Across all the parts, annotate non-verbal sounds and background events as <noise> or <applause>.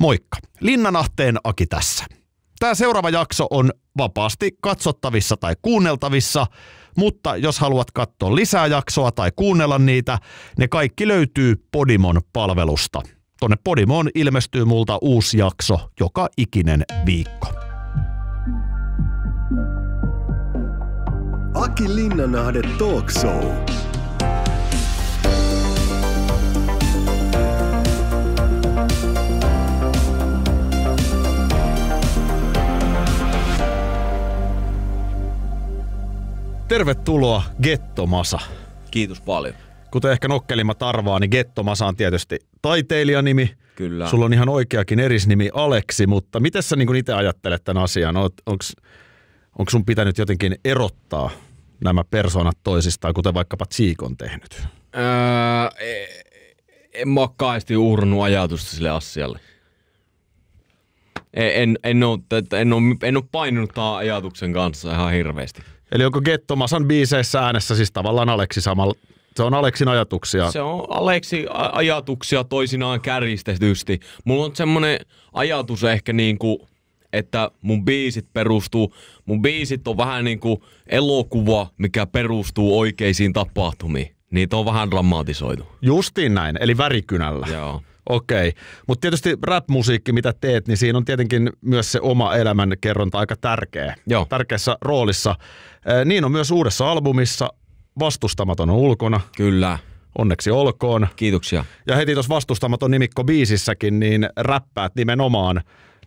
Moikka, Linnanahteen Aki tässä. Tämä seuraava jakso on vapaasti katsottavissa tai kuunneltavissa, mutta jos haluat katsoa lisää jaksoa tai kuunnella niitä, ne kaikki löytyy Podimon palvelusta. Tonne Podimoon ilmestyy multa uusi jakso joka ikinen viikko. Aki Linnanahde Talk Show. Tervetuloa Gettomasa. Kiitos paljon. Kuten ehkä nokkelimmat arvaa, niin Gettomasa on tietysti taiteilijanimi. Kyllä. Sulla on ihan oikeakin erisnimi Aleksi, mutta miten sä niin itse ajattelet tämän asian? Onko sun pitänyt jotenkin erottaa nämä persoonat toisistaan, kuten vaikkapa Tsiik on tehnyt? Öö, e, en mä kaasti uhrunut ajatusta sille asialle. E, en, en, en, ole, en, ole, en ole painunut ajatuksen kanssa ihan hirveästi. Eli onko Gettomasan biiseissä äänessä siis tavallaan Aleksi samalla? Se on Aleksin ajatuksia. Se on Aleksin ajatuksia toisinaan kärjistetysti. Mulla on semmoinen ajatus ehkä niin kuin, että mun biisit perustuu, mun biisit on vähän niin kuin elokuva, mikä perustuu oikeisiin tapahtumiin. Niitä on vähän dramatisoitu. Justiin näin, eli värikynällä. Joo. Okei, okay. mutta tietysti rap-musiikki, mitä teet, niin siinä on tietenkin myös se oma elämän kerronta aika tärkeä, Joo. tärkeässä roolissa. Niin on myös uudessa albumissa, Vastustamaton on ulkona. Kyllä. Onneksi olkoon. Kiitoksia. Ja heti tuossa Vastustamaton nimikko biisissäkin, niin räppäät nimenomaan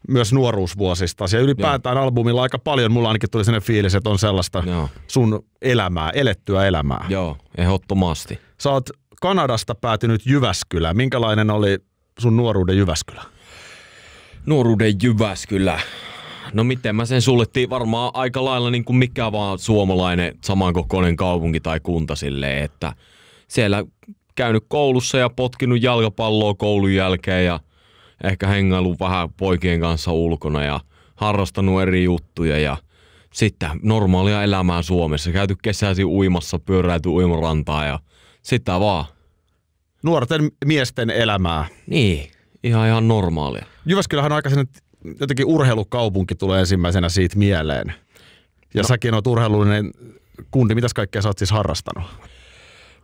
myös nuoruusvuosista. Ja ylipäätään Joo. albumilla aika paljon, mulla ainakin tuli sellainen fiilis, että on sellaista Joo. sun elämää, elettyä elämää. Joo, ehdottomasti. Sä oot Kanadasta päätynyt Jyväskylään. Minkälainen oli sun nuoruuden Jyväskylä? Nuoruuden Jyväskylä. No miten mä sen suljettiin varmaan aika lailla niin kuin mikä vaan suomalainen samankokoinen kaupunki tai kunta sille, että siellä käynyt koulussa ja potkinut jalkapalloa koulun jälkeen ja ehkä hengailu vähän poikien kanssa ulkona ja harrastanut eri juttuja ja sitten normaalia elämää Suomessa. Käyty kesäsi uimassa, pyöräyty uimarantaa ja sitä vaan nuorten miesten elämää. Niin, ihan ihan normaalia. Jyväskylähän on aika jotenkin urheilukaupunki tulee ensimmäisenä siitä mieleen. Ja no. säkin on urheilullinen kundi, mitäs kaikkea sä oot siis harrastanut?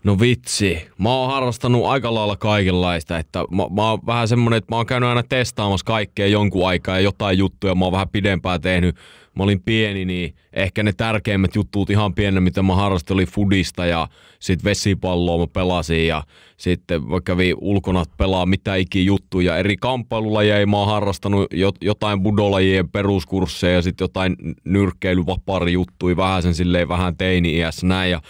No vitsi, mä oon harrastanut aika lailla kaikenlaista, että mä, mä oon vähän semmonen, että mä oon käynyt aina testaamassa kaikkea jonkun aikaa ja jotain juttuja mä oon vähän pidempään tehnyt mä olin pieni, niin ehkä ne tärkeimmät jutut ihan pienen, mitä mä harrastin, oli fudista ja sit vesipalloa mä pelasin ja sitten vaikka kävin ulkona pelaa mitä ikin juttuja. Eri kamppailulajeja mä oon harrastanut jotain budolajien peruskursseja ja sitten jotain nyrkkeilyvapari juttuja, vähän sen silleen vähän teini-iässä näin ja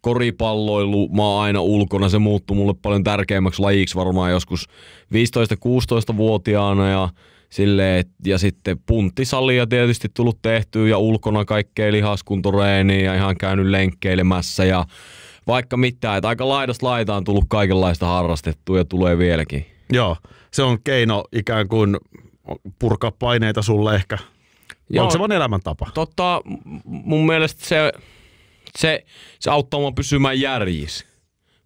koripalloilu, mä oon aina ulkona, se muuttui mulle paljon tärkeämmäksi lajiksi varmaan joskus 15-16-vuotiaana ja Silleen, et, ja sitten punttisalia tietysti tullut tehtyä ja ulkona kaikkea lihaskuntoreeniä ja ihan käynyt lenkkeilemässä ja vaikka mitään. Et aika laidasta laitaan on tullut kaikenlaista harrastettua ja tulee vieläkin. Joo, se on keino ikään kuin purkaa paineita sulle ehkä. Joo, Onko se vaan elämäntapa? Totta, mun mielestä se, se, se auttaa mua pysymään järjissä.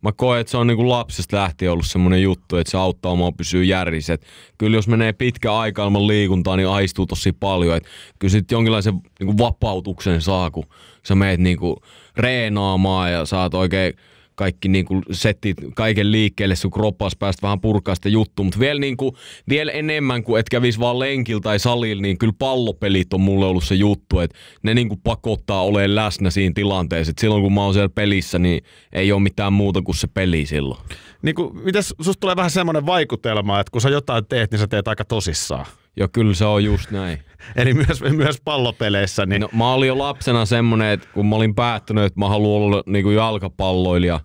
Mä koen, että se on niinku lapsesta lähtien ollut semmoinen juttu, että se auttaa omaa pysyä järjissä. Et kyllä jos menee pitkä aika ilman liikuntaa, niin aistuu tosi paljon. Et kyllä sitten jonkinlaisen kuin niinku vapautuksen saa, kun sä meet niinku reenaamaan ja saat oikein kaikki niin kuin setit, kaiken liikkeelle sun kroppas päästä vähän purkaa sitä juttu, mutta vielä, niin kuin, vielä enemmän kuin et kävis vaan lenkillä tai salilla, niin kyllä pallopelit on mulle ollut se juttu, että ne niin kuin pakottaa olemaan läsnä siinä tilanteessa, et silloin kun mä oon siellä pelissä, niin ei ole mitään muuta kuin se peli silloin. Niin kuin, mites, susta tulee vähän semmoinen vaikutelma, että kun sä jotain teet, niin sä teet aika tosissaan. Ja kyllä se on just näin. <laughs> Eli myös, myös pallopeleissä. Niin... No, mä olin jo lapsena semmonen, että kun mä olin päättänyt, että mä haluan olla niin jalkapalloilija,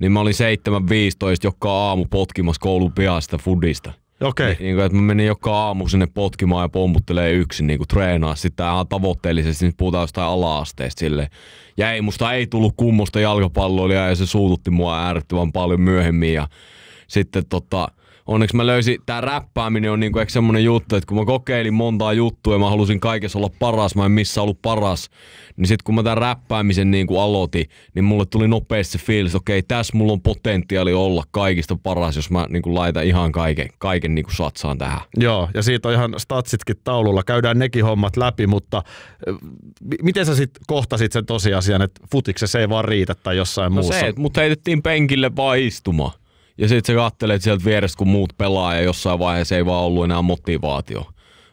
niin mä olin 7-15 joka aamu potkimassa koulun pihasta fudista. Okei. Okay. Niin, niin, että mä menin joka aamu sinne potkimaan ja pomputtelee yksin niin kuin treenaa sitä ihan tavoitteellisesti, niin puhutaan jostain ala-asteesta sille. Ja ei, musta ei tullut kummosta jalkapalloilijaa ja se suututti mua äärettömän paljon myöhemmin ja sitten tota, onneksi mä löysin, tää räppääminen on niinku ehkä semmonen juttu, että kun mä kokeilin montaa juttua ja mä halusin kaikessa olla paras, mä en missä ollut paras, niin sit kun mä tän räppäämisen niinku aloitin, niin mulle tuli nopeasti se fiilis, okei tässä mulla on potentiaali olla kaikista paras, jos mä niinku laitan ihan kaiken, kaiken niinku satsaan tähän. Joo, ja siitä on ihan statsitkin taululla, käydään nekin hommat läpi, mutta miten sä sit kohtasit sen tosiasian, että futiksessa ei vaan riitä tai jossain no muussa? se, mutta heitettiin penkille vaan istumaan. Ja sitten se katselee sieltä vieressä, kun muut pelaa ja jossain vaiheessa ei vaan ollut enää motivaatio.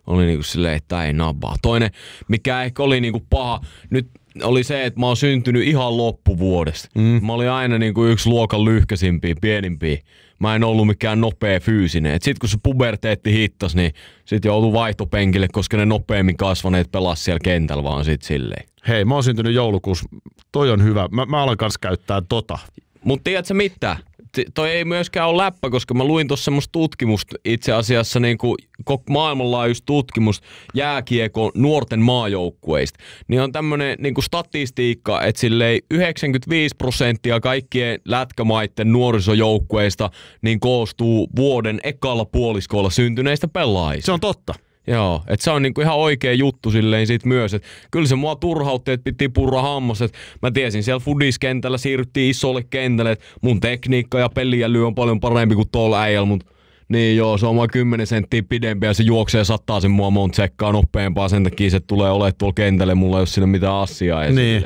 Oli niinku silleen, että ei nabaa. Toinen, mikä ehkä oli niinku paha, nyt oli se, että mä oon syntynyt ihan loppuvuodesta. Mm. Mä olin aina niinku yksi luokan lyhkäsimpiä, pienimpiä. Mä en ollut mikään nopea fyysinen. Et sit kun se puberteetti hittas, niin sit joutui vaihtopenkille, koska ne nopeammin kasvaneet pelas siellä kentällä vaan sit silleen. Hei, mä oon syntynyt joulukuussa. Toi on hyvä. Mä, mä alan kanssa käyttää tota. Mut tiedätkö mitä? Mutta toi ei myöskään ole läppä, koska mä luin tuossa semmoista tutkimusta, itse asiassa niin kuin maailmanlaajuista tutkimusta jääkiekon nuorten maajoukkueista. Niin on tämmöinen niin kuin statistiikka, että silleen 95 prosenttia kaikkien lätkämaiden nuorisojoukkueista niin koostuu vuoden ekalla puoliskolla syntyneistä pelaajista. Se on totta. Joo, että se on niinku ihan oikea juttu silleen sit myös. Et kyllä se mua turhautti, että piti purra hammas. Et mä tiesin, siellä fudiskentällä siirryttiin isolle kentälle, että mun tekniikka ja peliäly on paljon parempi kuin tuolla äijällä, mutta niin joo, se on vain 10 senttiä pidempi ja se juoksee sattaa sen mua monta sekkaa nopeampaa. Sen takia se tulee olemaan tuolla kentälle, mulla ei ole siinä mitään asiaa. Niin.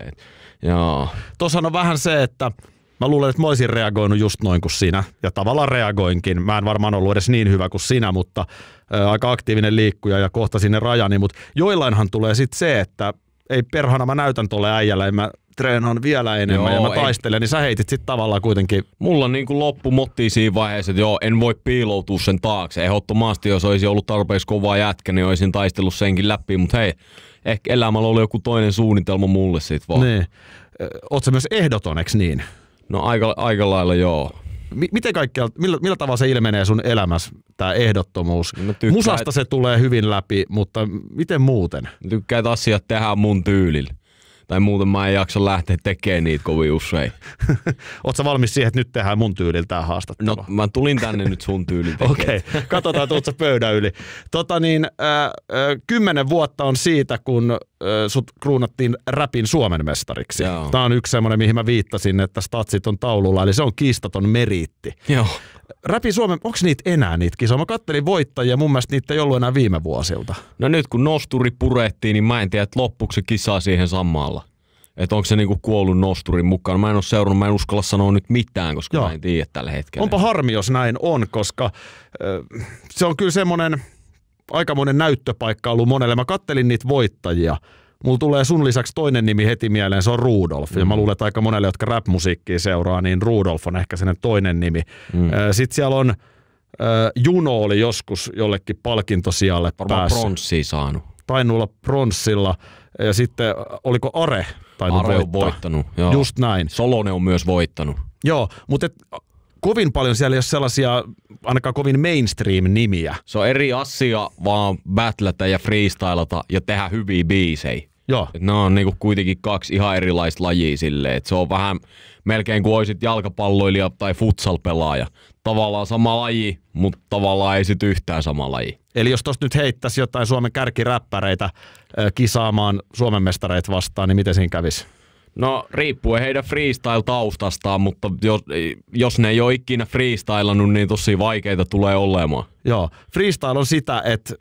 Joo. Tuossahan on vähän se, että Mä luulen, että mä olisin reagoinut just noin kuin sinä, ja tavallaan reagoinkin. Mä en varmaan ollut edes niin hyvä kuin sinä, mutta ä, aika aktiivinen liikkuja ja kohta sinne rajani, mutta joillainhan tulee sitten se, että ei perhana mä näytän tuolle äijälle, mä treenaan vielä enemmän joo, ja mä taistelen, ei. niin sä heitit sitten tavallaan kuitenkin. Mulla niin kuin loppu motti siinä vaiheessa, että joo, en voi piiloutua sen taakse. Ehdottomasti, jos olisi ollut tarpeeksi kovaa jätkä, niin olisin taistellut senkin läpi, mutta hei, ehkä elämällä oli joku toinen suunnitelma mulle sitten vaan. Niin. Oletko myös ehdoton, niin? No aika, aika lailla joo. M- miten kaikkea, millä, millä tavalla se ilmenee sun elämässä, tämä ehdottomuus? No tykkää, Musasta se tulee hyvin läpi, mutta miten muuten? Tykkäät asiat tehdä mun tyylillä. Tai muuten mä en jaksa lähteä tekemään niitä kovin usein. <laughs> Oletko valmis siihen, että nyt tehdään mun tyyliltä haastattelu? No mä tulin tänne nyt sun tyylin Okei, okay. katsotaan tuossa sä pöydän yli. Tota niin, äh, äh, kymmenen vuotta on siitä, kun äh, sut kruunattiin räpin Suomen mestariksi. Tämä on yksi semmoinen, mihin mä viittasin, että statsit on taululla, eli se on kiistaton meriitti. Joo. Räpi Suomen, onko niitä enää niitä kisoja? Mä kattelin voittajia, mun mielestä niitä ei ollut enää viime vuosilta. No nyt kun nosturi purettiin, niin mä en tiedä, että loppuksi kisaa siihen samalla. Että onko se niinku kuollut nosturin mukaan. Mä en ole seurannut, mä en uskalla sanoa nyt mitään, koska Joo. mä en tiedä tällä hetkellä. Onpa harmi, jos näin on, koska se on kyllä semmoinen aikamoinen näyttöpaikka ollut monelle. Mä kattelin niitä voittajia – Mulla tulee sun lisäksi toinen nimi heti mieleen, se on Rudolf. Mm. Ja mä mm. luulen, että aika monelle, jotka rap-musiikkia seuraa, niin Rudolf on ehkä sen toinen nimi. Mm. Sitten siellä on, Juno oli joskus jollekin palkintosijalle Varmaan päässyt. pronssia saanut. Tainulla pronssilla. Ja sitten, oliko Are tainnut Are voittaa? on voittanut, joo. Just näin. Solone on myös voittanut. Joo, mutta et, kovin paljon siellä ei ole sellaisia, ainakaan kovin mainstream-nimiä. Se on eri asia vaan battlätä ja freestylata ja tehdä hyviä biisejä. Joo. Et ne on niinku kuitenkin kaksi ihan erilaista lajia silleen. että se on vähän melkein kuin olisit jalkapalloilija tai futsalpelaaja. Tavallaan sama laji, mutta tavallaan ei sit yhtään sama laji. Eli jos tuosta nyt heittäisi jotain Suomen kärkiräppäreitä kisaamaan Suomen mestareita vastaan, niin miten siinä kävisi? No riippuen heidän freestyle-taustastaan, mutta jos, jos ne ei ole ikinä freestylannut, niin tosi vaikeita tulee olemaan. Joo, freestyle on sitä, että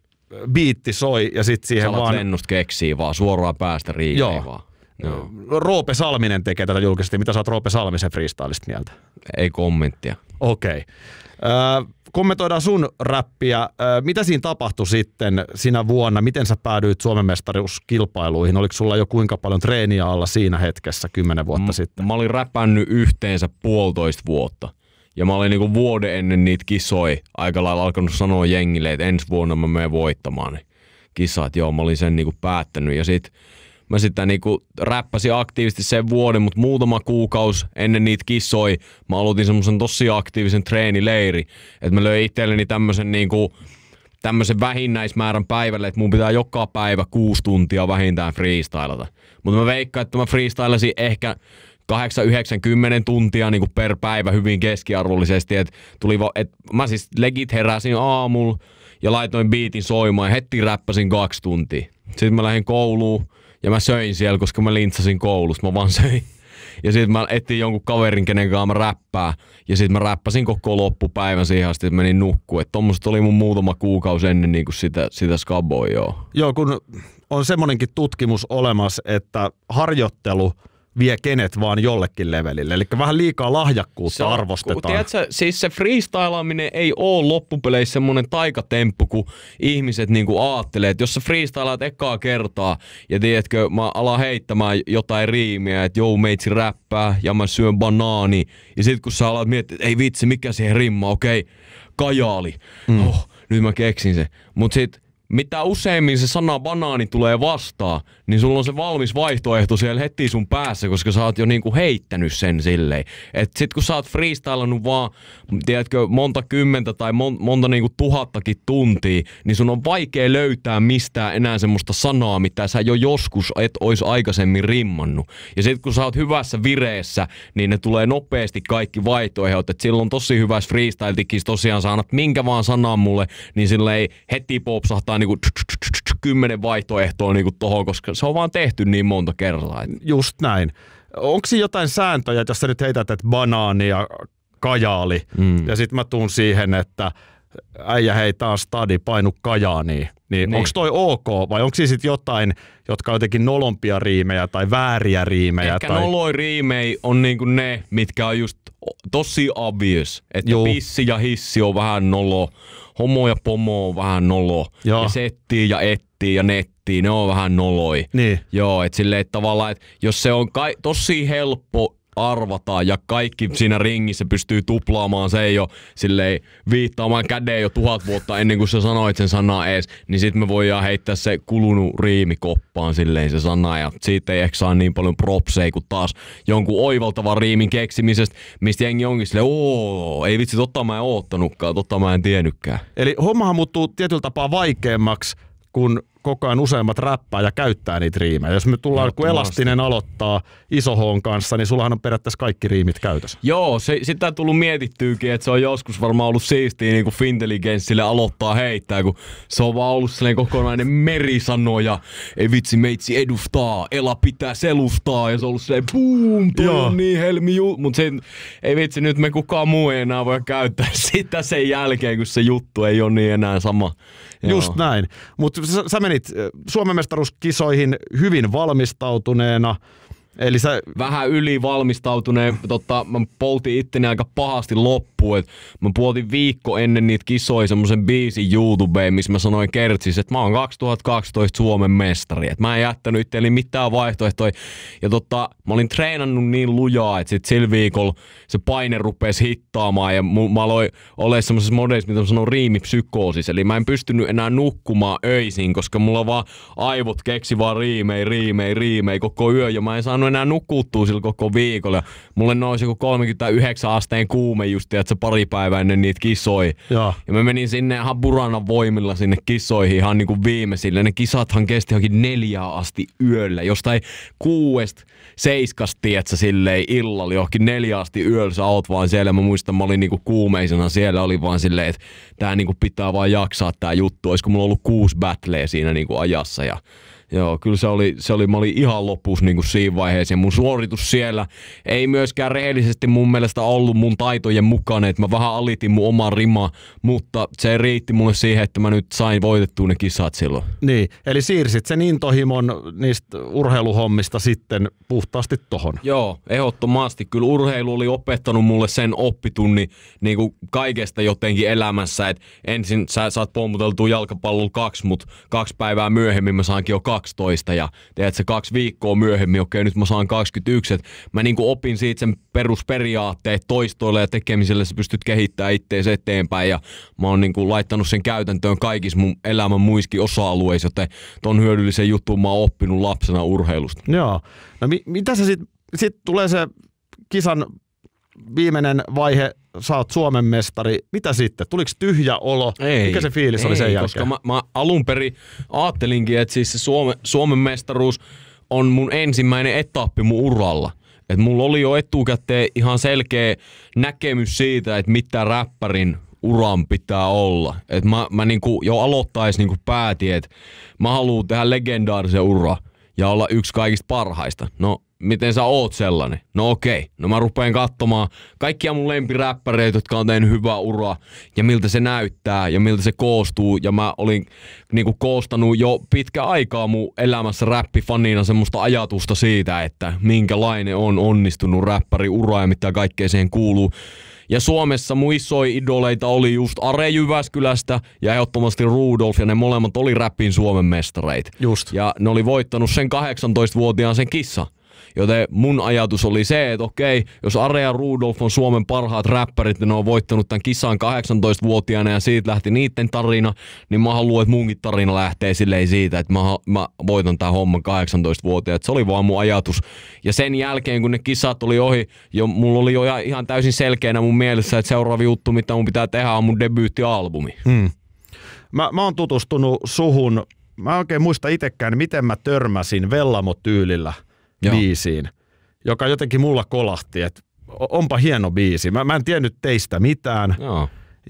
biitti soi ja sitten siihen Salat vaan... lennusta keksii vaan suoraan päästä riikkeen vaan. Joo. Roope Salminen tekee tätä julkisesti. Mitä saat Roope Salmisen freestylista mieltä? Ei kommenttia. Okei. Okay. Äh, kommentoidaan sun räppiä. Äh, mitä siinä tapahtui sitten sinä vuonna? Miten sä päädyit Suomen mestaruuskilpailuihin? Oliko sulla jo kuinka paljon treeniä alla siinä hetkessä kymmenen vuotta M- sitten? Mä olin räppännyt yhteensä puolitoista vuotta. Ja mä olin niinku vuoden ennen niitä kisoi aika lailla alkanut sanoa jengille, että ensi vuonna mä menen voittamaan kisat. Joo, mä olin sen niinku päättänyt. Ja sit mä sitten niinku räppäsin aktiivisesti sen vuoden, mutta muutama kuukaus ennen niitä kisoi mä aloitin semmoisen tosi aktiivisen treenileiri. Että mä löin itselleni tämmöisen niinku tämmöisen vähinnäismäärän päivälle, että mun pitää joka päivä kuusi tuntia vähintään freestylata. Mutta mä veikkaan, että mä freestylasin ehkä 8-90 tuntia niin kuin per päivä hyvin keskiarvollisesti. Et tuli, va, et mä siis legit heräsin aamulla ja laitoin biitin soimaan ja heti räppäsin kaksi tuntia. Sitten mä lähdin kouluun ja mä söin siellä, koska mä lintsasin koulussa Mä vaan <laughs> söin. Ja sitten mä etsin jonkun kaverin, kenen kanssa mä räppää. Ja sitten mä räppäsin koko loppupäivän siihen asti, että menin nukkuun. Että tommoset oli mun muutama kuukausi ennen niin kuin sitä, sitä skaboa, joo. Joo, kun on semmoinenkin tutkimus olemassa, että harjoittelu – vie kenet vaan jollekin levelille. Eli vähän liikaa lahjakkuutta se, arvostetaan. Tiedätkö, siis se freestylaaminen ei ole loppupeleissä semmoinen taikatemppu, kun ihmiset niinku aattelee, että jos sä freestylaat ekaa kertaa ja tiedätkö, mä alan heittämään jotain riimiä, että joo meitsi räppää ja mä syön banaani. Ja sitten kun sä alat miettiä, että ei vitsi, mikä siihen rimma, okei, okay, kajaali. Mm. Oh, nyt mä keksin sen. Mut sit mitä useimmin se sana banaani tulee vastaan, niin sulla on se valmis vaihtoehto siellä heti sun päässä, koska sä oot jo niinku heittänyt sen silleen. Et sit kun sä oot freestylannut vaan, tiedätkö, monta kymmentä tai mon, monta niinku tuhattakin tuntia, niin sun on vaikea löytää mistään enää semmoista sanaa, mitä sä jo joskus et ois aikaisemmin rimmannut. Ja sit kun sä oot hyvässä vireessä, niin ne tulee nopeasti kaikki vaihtoehdot. Et silloin tosi hyvässä freestyle tosiaan saanat minkä vaan sanaa mulle, niin silleen heti popsahtaa niinku kymmenen vaihtoehtoa niinku tohon, koska se on vaan tehty niin monta kertaa. Just näin. Onko siinä jotain sääntöjä, jos sä nyt heität, että banaani ja kajaali, mm. ja sitten mä tuun siihen, että – äijä hei taas stadi, painu kajaa niin. Niin. niin. Onko toi ok vai onko siis jotain, jotka on jotenkin nolompia riimejä tai vääriä riimejä? Ehkä tai... noloi riimei on niinku ne, mitkä on just tosi obvious. Että Joo. pissi ja hissi on vähän nolo, homo ja pomo on vähän nolo, ja setti ja etti ja netti ne on vähän noloi. Niin. Joo, että silleen et tavallaan, että jos se on kai, tosi helppo arvataan ja kaikki siinä ringissä pystyy tuplaamaan. Se ei ole silleen viittaamaan käden jo tuhat vuotta ennen kuin sä sanoit sen sanaa ees. Niin sit me voidaan heittää se kulunut riimi koppaan silleen se sana. Ja siitä ei ehkä saa niin paljon propsei kuin taas jonkun oivaltavan riimin keksimisestä, mistä jengi onkin silleen, ooo, ei vitsi, totta mä en oottanutkaan, totta mä en tiennytkään. Eli hommahan muuttuu tietyllä tapaa vaikeammaksi, kun koko ajan useammat räppää ja käyttää niitä riimejä. Jos me tullaan, kun Elastinen aloittaa isohoon kanssa, niin sullahan on periaatteessa kaikki riimit käytössä. Joo, se, sitä on tullut mietittyykin, että se on joskus varmaan ollut siistiä niin kuin Fintelligenssille aloittaa heittää, kun se on vaan ollut sellainen kokonainen merisanoja. Ei vitsi, meitsi edustaa, Ela pitää selustaa, ja se on ollut sellainen boom, toi Joo. on niin helmi Mutta ei vitsi, nyt me kukaan muu ei enää voi käyttää <laughs> sitä sen jälkeen, kun se juttu ei ole niin enää sama. Joo. Just näin. Mutta sä, sä menit eh, Suomen mestaruuskisoihin hyvin valmistautuneena, Eli sä... Vähän yli valmistautuneen, totta, mä poltin itteni aika pahasti loppuun. Et mä puoltin viikko ennen niitä kisoja semmoisen biisin YouTubeen, missä mä sanoin Kertsis, että mä oon 2012 Suomen mestari. Et mä en jättänyt itteni mitään vaihtoehtoja. Ja totta, mä olin treenannut niin lujaa, että sit sillä viikolla se paine rupesi hittaamaan. Ja mä aloin olla semmoisessa modeissa, mitä mä sanon riimipsykoosis. Eli mä en pystynyt enää nukkumaan öisin, koska mulla vaan aivot keksi vaan riimei, riimei, riimei koko yö. Ja mä en saanut saanut enää nukuttua sillä koko viikolla. mulle nousi joku 39 asteen kuume just, että se pari päivää ennen niitä kisoi. Ja, ja mä menin sinne ihan burana voimilla sinne kisoihin ihan kuin niinku viimeisille. Ne kisathan kesti johonkin neljää asti yöllä. Jostain kuuesta seiskas, tietsä, silleen illalla johonkin neljä asti yöllä sä oot vaan siellä. Mä muistan, mä olin niinku kuumeisena siellä, oli vaan silleen, että tää niinku pitää vaan jaksaa tää juttu. Olisiko mulla ollut kuusi battleja siinä niinku ajassa ja Joo, kyllä se oli, se oli, mä olin ihan lopussa niin kuin siinä vaiheessa ja mun suoritus siellä ei myöskään rehellisesti mun mielestä ollut mun taitojen mukana, että mä vähän alitin mun oma rima, mutta se riitti mulle siihen, että mä nyt sain voitettua ne kisat silloin. Niin, eli siirsit sen intohimon niistä urheiluhommista sitten puhtaasti tohon. Joo, ehdottomasti. Kyllä urheilu oli opettanut mulle sen oppitunni niin kuin kaikesta jotenkin elämässä, että ensin sä saat pommuteltua jalkapallon kaksi, mutta kaksi päivää myöhemmin mä saankin jo kaksi 12 ja teet se kaksi viikkoa myöhemmin, okei okay, nyt mä saan 21, että mä niin kuin opin siitä sen perusperiaatteet toistoilla ja tekemisellä sä pystyt kehittämään itseäsi eteenpäin ja mä oon niin kuin laittanut sen käytäntöön kaikissa mun elämän muiskin osa-alueissa, joten ton hyödyllisen jutun mä oon oppinut lapsena urheilusta. Joo, no mi- mitä se sitten sit tulee se kisan viimeinen vaihe, sä oot Suomen mestari. Mitä sitten? Tuliko tyhjä olo? Ei, Mikä se fiilis ei, oli sen jälkeen? Koska mä, mä alun perin ajattelinkin, että siis se Suome, Suomen mestaruus on mun ensimmäinen etappi mun uralla. Et mulla oli jo etukäteen ihan selkeä näkemys siitä, että mitä räppärin uran pitää olla. Et mä, mä niinku jo aloittais niinku päätin, että mä haluan tehdä legendaarisen ura ja olla yksi kaikista parhaista. No miten sä oot sellainen. No okei, no mä rupeen katsomaan kaikkia mun lempiräppäreitä, jotka on tehnyt hyvää uraa ja miltä se näyttää ja miltä se koostuu. Ja mä olin niinku koostanut jo pitkä aikaa mun elämässä räppifanina semmoista ajatusta siitä, että minkälainen on onnistunut räppäri ura ja mitä kaikkea siihen kuuluu. Ja Suomessa mun isoja idoleita oli just Are Jyväskylästä ja ehdottomasti Rudolf, ja ne molemmat oli räppin Suomen mestareit. Just. Ja ne oli voittanut sen 18-vuotiaan sen kissa. Joten mun ajatus oli se, että okei, jos Area Rudolf on Suomen parhaat räppärit, niin ne on voittanut tämän kisan 18-vuotiaana ja siitä lähti niiden tarina, niin mä haluan, että munkin tarina lähtee silleen siitä, että mä, mä voitan tämän homman 18-vuotiaana. Se oli vaan mun ajatus. Ja sen jälkeen, kun ne kisat oli ohi, jo, mulla oli jo ihan täysin selkeänä mun mielessä, että seuraava juttu, mitä mun pitää tehdä, on mun debyyttialbumi. Hmm. Mä, mä oon tutustunut suhun, mä en oikein muista itsekään, miten mä törmäsin Vellamo-tyylillä – Joo. biisiin, joka jotenkin mulla kolahti, että onpa hieno biisi. Mä, mä en tiennyt teistä mitään.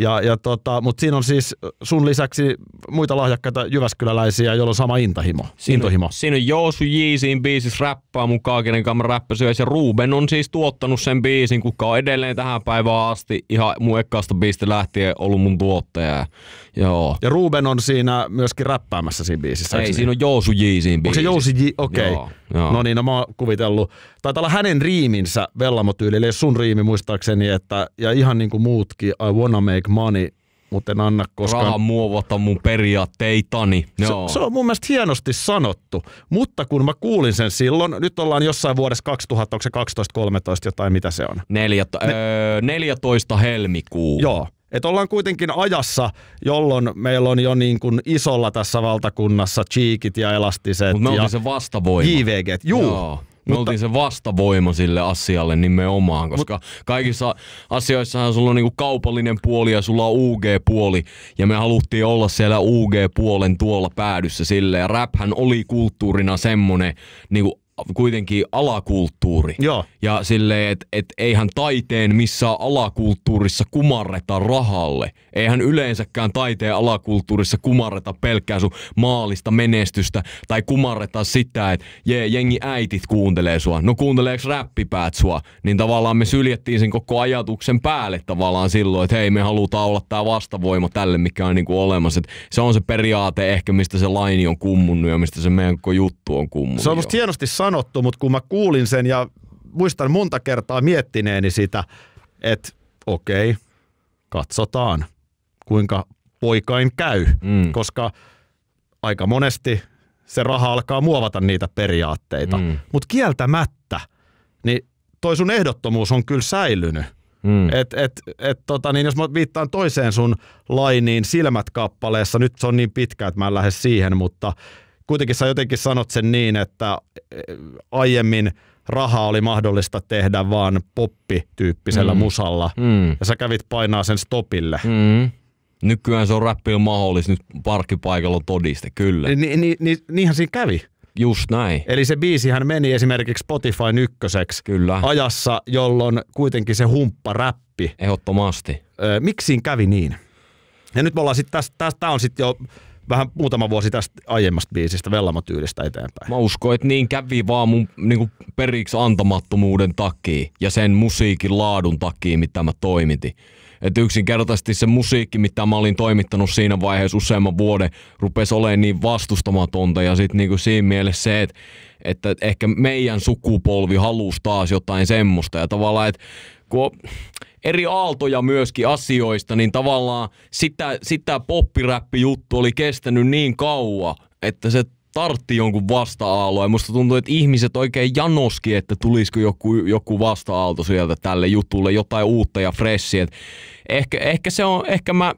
Ja, ja tota, mutta siinä on siis sun lisäksi muita lahjakkaita jyväskyläläisiä, joilla on sama intahimo. Siinä, intohimo. Siinä on Joosu Jeesin biisissä räppää mun kaakinen kamera räppäsyös ja Ruben on siis tuottanut sen biisin, kuka on edelleen tähän päivään asti ihan mun ekkaasta biisistä lähtien ollut mun tuottaja. Joo. Ja Ruben on siinä myöskin räppäämässä siinä biisissä. Ei, niin? siinä niin? on Jousu J siinä biisissä. Onko se Jousu J? Okei. Okay. No niin, no mä oon kuvitellut. Taitaa olla hänen riiminsä Vellamo-tyylillä, sun riimi muistaakseni, että, ja ihan niin kuin muutkin, I wanna make money, mutta en anna koskaan. Rahan muovata mun periaatteitani. Joo. Se, se on mun mielestä hienosti sanottu, mutta kun mä kuulin sen silloin, nyt ollaan jossain vuodessa 2000, onko se 12, 13 jotain, mitä se on? Neljäto, ne, öö, 14 helmikuu. Joo. Et ollaan kuitenkin ajassa, jolloin meillä on jo niin kuin isolla tässä valtakunnassa chiikit ja elastiset. Mutta me ja se vastavoima. JVG, juu. Joo. Me mutta, oltiin se vastavoima sille asialle nimenomaan, koska mutta, kaikissa asioissahan sulla on niinku kaupallinen puoli ja sulla on UG-puoli. Ja me haluttiin olla siellä UG-puolen tuolla päädyssä sille. Ja räphän oli kulttuurina semmonen niinku kuitenkin alakulttuuri. Joo. Ja silleen, että et eihän taiteen missään alakulttuurissa kumarreta rahalle. Eihän yleensäkään taiteen alakulttuurissa kumarreta pelkkää sun maalista menestystä tai kumarreta sitä, että jee, jengi äitit kuuntelee sua. No kuunteleeko räppipäät sua? Niin tavallaan me syljettiin sen koko ajatuksen päälle tavallaan silloin, että hei me halutaan olla tää vastavoima tälle, mikä on niinku olemassa. Et se on se periaate ehkä, mistä se laini on kummunut ja mistä se meidän koko juttu on kummunut. Se on musta hienosti san- sanottu, mutta kun mä kuulin sen ja muistan monta kertaa miettineeni sitä, että okei, katsotaan kuinka poikain käy, mm. koska aika monesti se raha alkaa muovata niitä periaatteita. Mm. Mutta kieltämättä, niin toi sun ehdottomuus on kyllä säilynyt. Mm. Et, et, et, tota, niin jos mä viittaan toiseen sun lainiin silmät kappaleessa, nyt se on niin pitkä, että mä en lähde siihen, mutta kuitenkin sä jotenkin sanot sen niin, että äh, aiemmin raha oli mahdollista tehdä vaan poppityyppisellä mm. musalla, mm. ja sä kävit painaa sen stopille. Mm. Nykyään se on räppi mahdollista, nyt parkkipaikalla on todiste, kyllä. Ni, ni, ni, niinhän siinä kävi. Just näin. Eli se biisihän meni esimerkiksi Spotifyn ykköseksi Kyllä. ajassa, jolloin kuitenkin se humppa räppi. Ehdottomasti. miksi siinä kävi niin? Ja nyt me ollaan sitten, tämä on sitten jo vähän muutama vuosi tästä aiemmasta biisistä Vellamo-tyylistä eteenpäin. Mä uskon, että niin kävi vaan mun niin periksi antamattomuuden takia ja sen musiikin laadun takia, mitä mä toimitin. Että yksinkertaisesti se musiikki, mitä mä olin toimittanut siinä vaiheessa useamman vuoden, rupesi olemaan niin vastustamatonta ja sitten niinku siinä mielessä se, että, että ehkä meidän sukupolvi halusi taas jotain semmoista ja tavallaan, että kun eri aaltoja myöskin asioista, niin tavallaan sitä, sitä poppiräppijuttu oli kestänyt niin kauan, että se tartti jonkun vasta aaloa Ja musta tuntuu, että ihmiset oikein janoski, että tulisiko joku, joku vasta-aalto sieltä tälle jutulle, jotain uutta ja fressiä. Ehkä, ehkä, se on, ehkä mä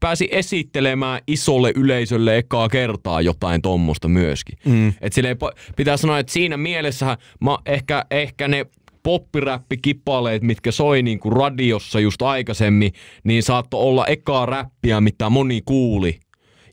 pääsi esittelemään isolle yleisölle ekaa kertaa jotain tuommoista myöskin. Mm. Et sille pitää sanoa, että siinä mielessä mä ehkä, ehkä ne poppiräppikipaleet, mitkä soi niin kuin radiossa just aikaisemmin, niin saatto olla ekaa räppiä, mitä moni kuuli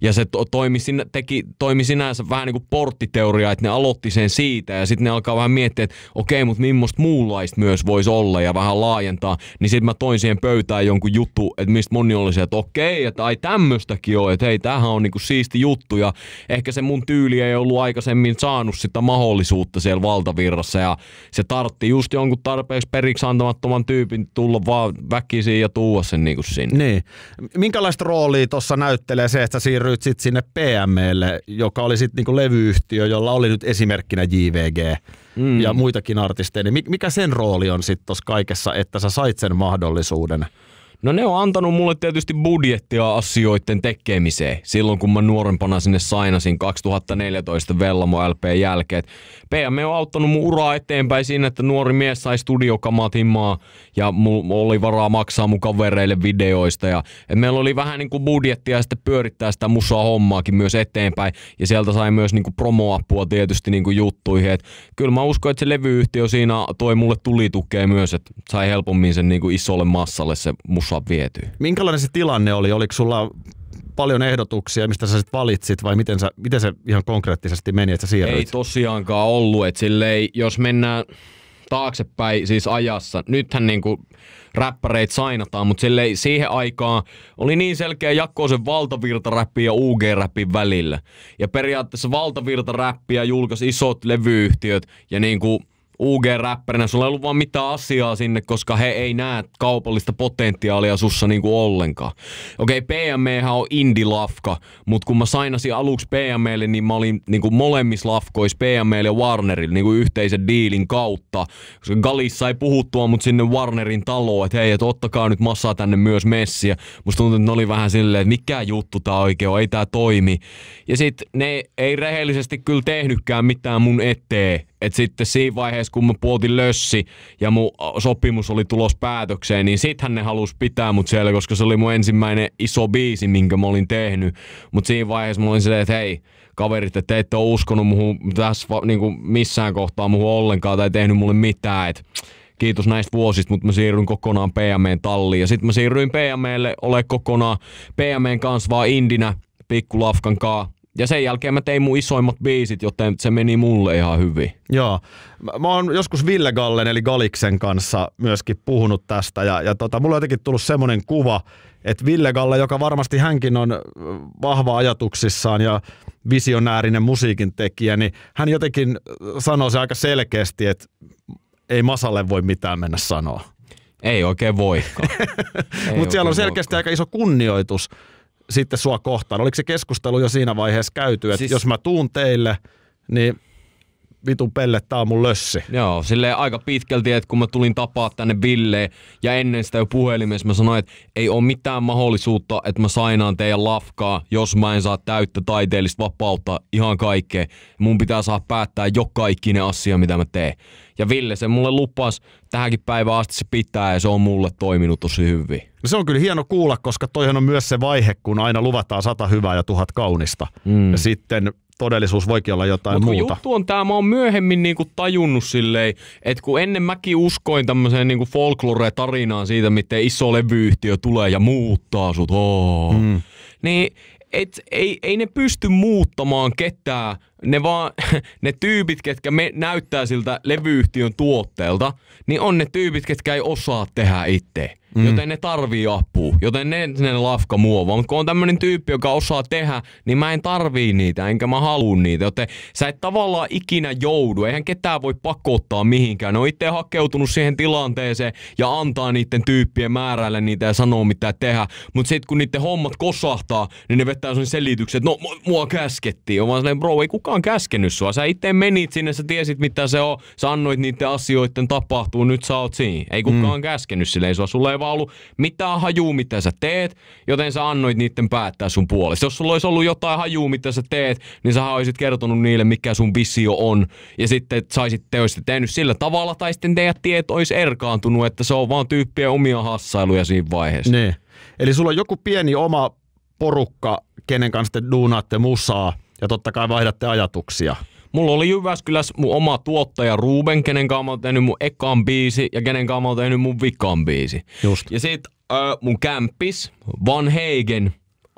ja se to, toimi, sinä, teki, toimi sinänsä vähän niin kuin porttiteoria, että ne aloitti sen siitä ja sitten ne alkaa vähän miettiä, että okei, mutta millaista muunlaista myös voisi olla ja vähän laajentaa. Niin sitten mä toin siihen pöytään jonkun juttu, että mistä moni oli se, että okei, että ai tämmöistäkin on, että hei, tämähän on niin kuin siisti juttu ja ehkä se mun tyyli ei ollut aikaisemmin saanut sitä mahdollisuutta siellä valtavirrassa ja se tartti just jonkun tarpeeksi periksi antamattoman tyypin tulla vaan väkisiin ja tuua sen niin kuin sinne. Niin. Minkälaista roolia tuossa näyttelee se, että siirryy nyt sitten sinne PMElle, joka oli sitten niinku levyyhtiö, jolla oli nyt esimerkkinä JVG mm. ja muitakin artisteja. Niin mikä sen rooli on sitten tuossa kaikessa, että sä sait sen mahdollisuuden? No ne on antanut mulle tietysti budjettia asioiden tekemiseen. Silloin kun mä nuorempana sinne sainasin 2014 Vellamo LP jälkeen. PM on auttanut mun uraa eteenpäin siinä, että nuori mies sai studiokamat himaa ja mulla oli varaa maksaa mun kavereille videoista. Ja, et meillä oli vähän niin kuin budjettia sitten pyörittää sitä musaa hommaakin myös eteenpäin. Ja sieltä sai myös niin kuin promoapua tietysti niin kuin juttuihin. Et kyllä mä uskon, että se levyyhtiö siinä toi mulle tulitukea myös, että sai helpommin sen niin kuin isolle massalle se musa sua viety. Minkälainen se tilanne oli? Oliko sulla paljon ehdotuksia, mistä sä sit valitsit vai miten, sä, miten se ihan konkreettisesti meni, että sä siirryit? Ei tosiaankaan ollut, että sillei, jos mennään taaksepäin siis ajassa. Nythän niinku räppäreitä sainataan, mutta sillei, siihen aikaan oli niin selkeä jakko sen valtavirtaräppi ja UG-räppin välillä. Ja periaatteessa valtavirtaräppiä julkaisi isot levyyhtiöt ja niinku – UG-räppärinä sulla ei ollut vaan mitään asiaa sinne, koska he ei näe kaupallista potentiaalia sussa niinku ollenkaan. Okei, okay, e on on lafka mutta kun mä sainasin aluksi PMElle, niin mä olin niinku molemmissa lafkoissa PMElle ja Warnerille niinku yhteisen diilin kautta. Koska Galissa ei puhuttua mut sinne Warnerin taloon, että hei, et ottakaa nyt massaa tänne myös messiä. Musta tuntuu, että ne oli vähän silleen, että mikä juttu tää oikein on, ei tää toimi. Ja sit ne ei rehellisesti kyllä tehnytkään mitään mun eteen et sitten siinä vaiheessa, kun mä puoltin lössi ja mun sopimus oli tulos päätökseen, niin sittenhän ne halus pitää mut siellä, koska se oli mun ensimmäinen iso biisi, minkä mä olin tehnyt. Mutta siinä vaiheessa mä olin silleen, että hei, kaverit, että te ette ole uskonut muhun tässä niin kuin missään kohtaa muhun ollenkaan tai tehnyt mulle mitään. Et, kiitos näistä vuosista, mutta mä siirryn kokonaan PMEen talliin. Ja sitten mä siirryin PMElle ole kokonaan PMEen kanssa vaan indinä pikkulafkan kaa ja sen jälkeen mä tein mun isoimmat biisit, joten se meni mulle ihan hyvin. Joo. Mä, mä oon joskus Ville Gallen eli Galiksen kanssa myöskin puhunut tästä ja, ja tota, mulla on jotenkin tullut semmoinen kuva, että Ville Galle, joka varmasti hänkin on vahva ajatuksissaan ja visionäärinen musiikin tekijä, niin hän jotenkin sanoo se aika selkeästi, että ei Masalle voi mitään mennä sanoa. Ei oikein voi <laughs> Mutta siellä on selkeästi voikaan. aika iso kunnioitus sitten sua kohtaan? Oliko se keskustelu jo siinä vaiheessa käyty, että siis... jos mä tuun teille, niin vitun on mun lössi. Joo, silleen aika pitkälti, että kun mä tulin tapaa tänne Villeen ja ennen sitä jo puhelimessa mä sanoin, että ei ole mitään mahdollisuutta, että mä sainaan teidän lafkaa, jos mä en saa täyttä taiteellista vapautta ihan kaikkeen, Mun pitää saa päättää kaikki ne asia, mitä mä teen. Ja Ville se mulle lupas tähänkin päivään asti se pitää ja se on mulle toiminut tosi hyvin. No se on kyllä hieno kuulla, koska toihan on myös se vaihe, kun aina luvataan sata hyvää ja tuhat kaunista. Mm. Ja sitten todellisuus voikin olla jotain Mut muuta. juttu on tämä, mä oon myöhemmin niinku tajunnut silleen, että kun ennen mäkin uskoin tämmöiseen niinku folklore-tarinaan siitä, miten iso levyyhtiö tulee ja muuttaa sut, Mm. niin et, ei, ei ne pysty muuttamaan ketään. Ne, vaan, <laughs> ne tyypit, ketkä me, näyttää siltä levyyhtiön tuotteelta, niin on ne tyypit, ketkä ei osaa tehdä itse mm. joten ne tarvii apua, joten ne, ne lafka muovaa. Mutta kun on tämmöinen tyyppi, joka osaa tehdä, niin mä en tarvii niitä, enkä mä halua niitä. Joten sä et tavallaan ikinä joudu, eihän ketään voi pakottaa mihinkään. Ne on itse hakeutunut siihen tilanteeseen ja antaa niiden tyyppien määrälle niitä ja sanoo mitä tehdä. Mutta sitten kun niiden hommat kosahtaa, niin ne vetää sun selitykset, että no mua käskettiin. On vaan sellainen, bro, ei kukaan käskenyt sua. Sä itse menit sinne, sä tiesit mitä se on. Sä annoit niiden asioiden tapahtuu, nyt sä oot siinä. Ei kukaan mm. käskenyt silleen sua. Sulle ei vaan ollut mitään hajuu, mitä sä teet, joten sä annoit niiden päättää sun puolesta. Jos sulla olisi ollut jotain hajuu, mitä sä teet, niin sä olisit kertonut niille, mikä sun visio on, ja sitten saisit teistä tehnyt sillä tavalla, tai sitten teidän tiet olisi erkaantunut, että se on vaan tyyppien omia hassailuja siinä vaiheessa. Niin. Eli sulla on joku pieni oma porukka, kenen kanssa te duunaatte musaa, ja totta kai vaihdatte ajatuksia. Mulla oli Jyväskylässä mun oma tuottaja Ruben, kenen kanssa mä oon tehnyt mun ekan biisi ja kenen kanssa mä oon tehnyt mun vikan biisi. Just. Ja sit äh, mun kämppis, Van Heigen,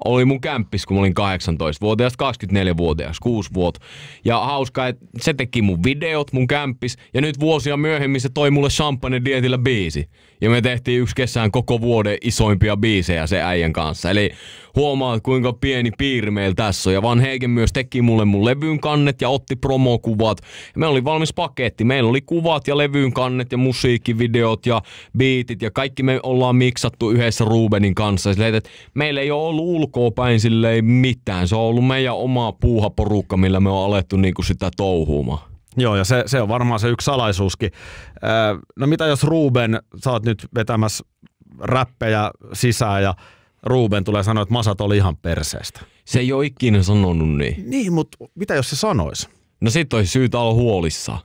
oli mun kämppis, kun mä olin 18-vuotias, 24-vuotias, 6 vuotta. Ja hauska, että se teki mun videot, mun kämppis. Ja nyt vuosia myöhemmin se toi mulle champagne dietillä biisi. Ja me tehtiin yksi kesään koko vuoden isoimpia biisejä se äijän kanssa. Eli Huomaat kuinka pieni piiri meillä tässä on. Ja Van Heiken myös teki mulle mun levyyn kannet ja otti promokuvat. Ja meillä oli valmis paketti. Meillä oli kuvat ja levyyn kannet ja musiikkivideot ja biitit ja kaikki me ollaan miksattu yhdessä Rubenin kanssa. Silleen, että meillä ei ole ollut ulkoa päin silleen mitään. Se on ollut meidän oma puuhaporukka, millä me on alettu kuin niinku sitä touhuumaan. Joo, ja se, se on varmaan se yksi salaisuuskin. no mitä jos Ruben, sä oot nyt vetämässä räppejä sisään ja Ruben tulee sanoa, että masat oli ihan perseestä. Se ei ole ikinä sanonut niin. Niin, mutta mitä jos se sanois? No sit olisi syytä olla huolissa.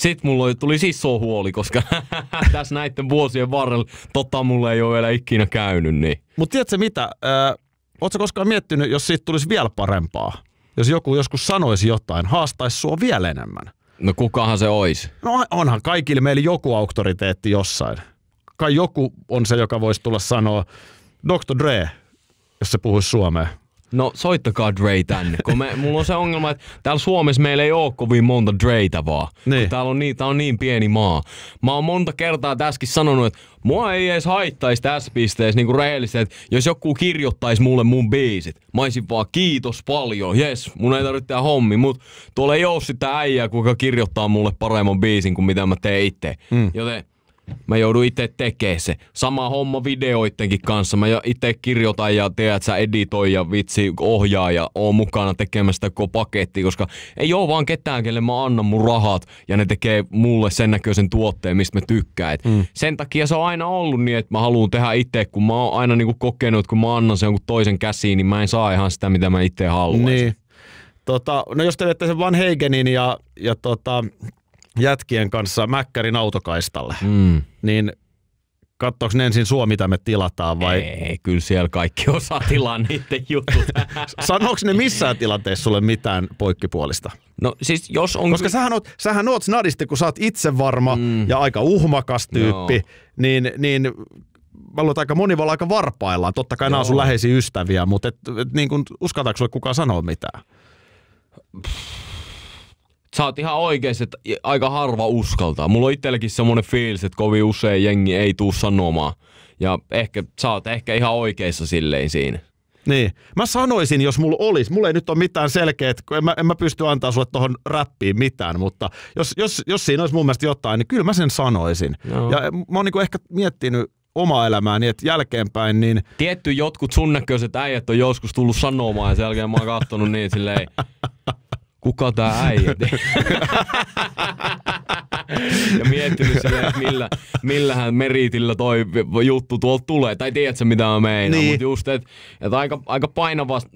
Sitten mulla tuli iso huoli, koska <laughs> tässä näiden vuosien varrella totta mulle ei ole vielä ikinä käynyt niin. Mutta tiedätkö mitä? Öö, Oletko koskaan miettinyt, jos siitä tulisi vielä parempaa? Jos joku joskus sanoisi jotain, haastaisi sua vielä enemmän. No kukahan se olisi? No onhan kaikille meillä joku auktoriteetti jossain. Kai joku on se, joka voisi tulla sanoa, Dr. Dre, jos se puhuisi suomea. No soittakaa Dre tänne, kun me, mulla on se ongelma, että täällä Suomessa meillä ei ole kovin monta Dreitä vaan. Niin. Täällä on niin, tää on niin pieni maa. Mä oon monta kertaa tässäkin sanonut, että mua ei edes haittaisi tässä pisteessä kuin niinku rehellisesti, että jos joku kirjoittaisi mulle mun biisit, mä olisin vaan kiitos paljon, jes, mun ei tarvitse tehdä hommi, mut tuolla ei oo sitä äijää, kuka kirjoittaa mulle paremman biisin kuin mitä mä teen itse. Mm. Joten Mä joudun itse tekemään se. Sama homma videoittenkin kanssa. Mä itse kirjoitan ja teet sä editoi ja vitsi ohjaa ja oon mukana tekemässä sitä koko pakettia, koska ei oo vaan ketään, kelle mä annan mun rahat ja ne tekee mulle sen näköisen tuotteen, mistä mä tykkään. Et mm. Sen takia se on aina ollut niin, että mä haluan tehdä itse, kun mä oon aina niinku kokenut, että kun mä annan sen jonkun toisen käsiin, niin mä en saa ihan sitä, mitä mä itse haluan. Niin. Tota, no jos te vedette sen Van Heigenin ja, ja tota, jätkien kanssa Mäkkärin autokaistalle, mm. niin katsoinko ne ensin sua, mitä me tilataan vai? Ei, kyllä siellä kaikki osaa tilaa niiden jutut. <laughs> Sanooko ne missään tilanteessa sulle mitään poikkipuolista? No siis jos on... Koska sähän oot, sähän oot snadisti, kun sä oot varma mm. ja aika uhmakas tyyppi, Joo. niin, niin mä luulen, aika moni voi olla aika varpaillaan. Totta kai Joo. nämä on sun läheisiä ystäviä, mutta et, et, niin kun, uskaltaako sulle kukaan sanoa mitään? sä oot ihan oikeesti, että aika harva uskaltaa. Mulla on itselläkin semmonen fiilis, että kovin usein jengi ei tuu sanomaan. Ja ehkä, sä oot ehkä ihan oikeassa silleen siinä. Niin. Mä sanoisin, jos mulla olisi, mulla ei nyt ole mitään selkeä, kun en mä, en mä pysty antaa sulle tuohon räppiin mitään, mutta jos, jos, jos siinä olisi mun mielestä jotain, niin kyllä mä sen sanoisin. No. Ja eh, mä oon niinku ehkä miettinyt omaa elämääni, niin että jälkeenpäin niin... Tietty jotkut sun näköiset äijät on joskus tullut sanomaan ja sen jälkeen mä oon katsonut niin silleen, kuka tämä äijä? ja miettinyt silleen, että millä, millähän meritillä toi juttu tuolta tulee. Tai tiedätkö mitä mä meinaan, niin. mutta just, että et aika, aika painavasti,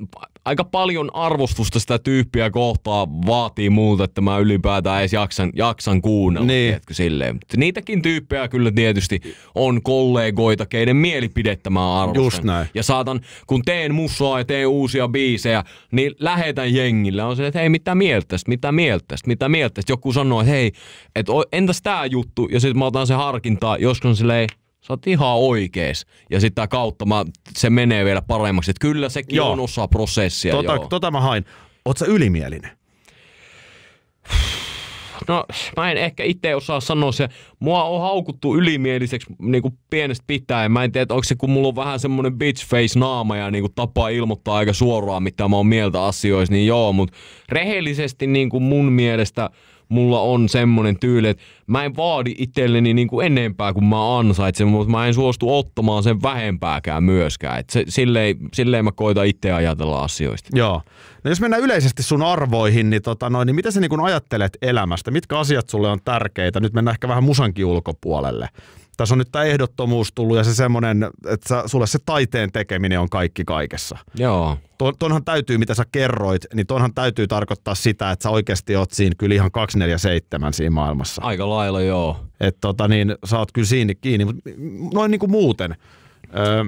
aika paljon arvostusta sitä tyyppiä kohtaa vaatii muuta, että mä ylipäätään edes jaksan, jaksan kuunnella. Niin. Tiedätkö, silleen. Mutta niitäkin tyyppejä kyllä tietysti on kollegoita, keiden mielipidettä mä arvostan. Just näin. Ja saatan, kun teen mussoa ja teen uusia biisejä, niin lähetän jengillä. On se, että hei, mitä mieltä tästä, mitä mieltä tästä, mitä mieltä tästä. Joku sanoo, että hei, että entäs tämä juttu? Ja sitten mä otan se harkintaa, joskus silleen, Sä oot ihan oikees. Ja sitä kautta mä, se menee vielä paremmaksi. että kyllä sekin joo. on osa prosessia. Tota, joo. tota mä hain. Oot sä ylimielinen? No mä en ehkä itse osaa sanoa se. Mua on haukuttu ylimieliseksi niin kuin pienestä pitäen. Mä en tiedä, onko se kun mulla on vähän semmonen bitch face naama ja niin kuin tapaa ilmoittaa aika suoraan, mitä mä oon mieltä asioissa, niin joo, mutta rehellisesti niin kuin mun mielestä – mulla on semmonen tyyli, että mä en vaadi itselleni niin kuin enempää kuin mä ansaitsen, mutta mä en suostu ottamaan sen vähempääkään myöskään. Et se, silleen, silleen mä koitan itse ajatella asioista. Joo. No jos mennään yleisesti sun arvoihin, niin, tota noin, niin mitä sä niin ajattelet elämästä? Mitkä asiat sulle on tärkeitä? Nyt mennään ehkä vähän musankin ulkopuolelle tässä on nyt tämä ehdottomuus tullut ja se semmoinen, että sä, sulle se taiteen tekeminen on kaikki kaikessa. Joo. Ton, tonhan täytyy, mitä sä kerroit, niin tonhan täytyy tarkoittaa sitä, että sä oikeasti oot siinä kyllä ihan 247 siinä maailmassa. Aika lailla, joo. Että tota niin, sä oot kyllä siinä kiinni, mutta noin niin kuin muuten. Öö,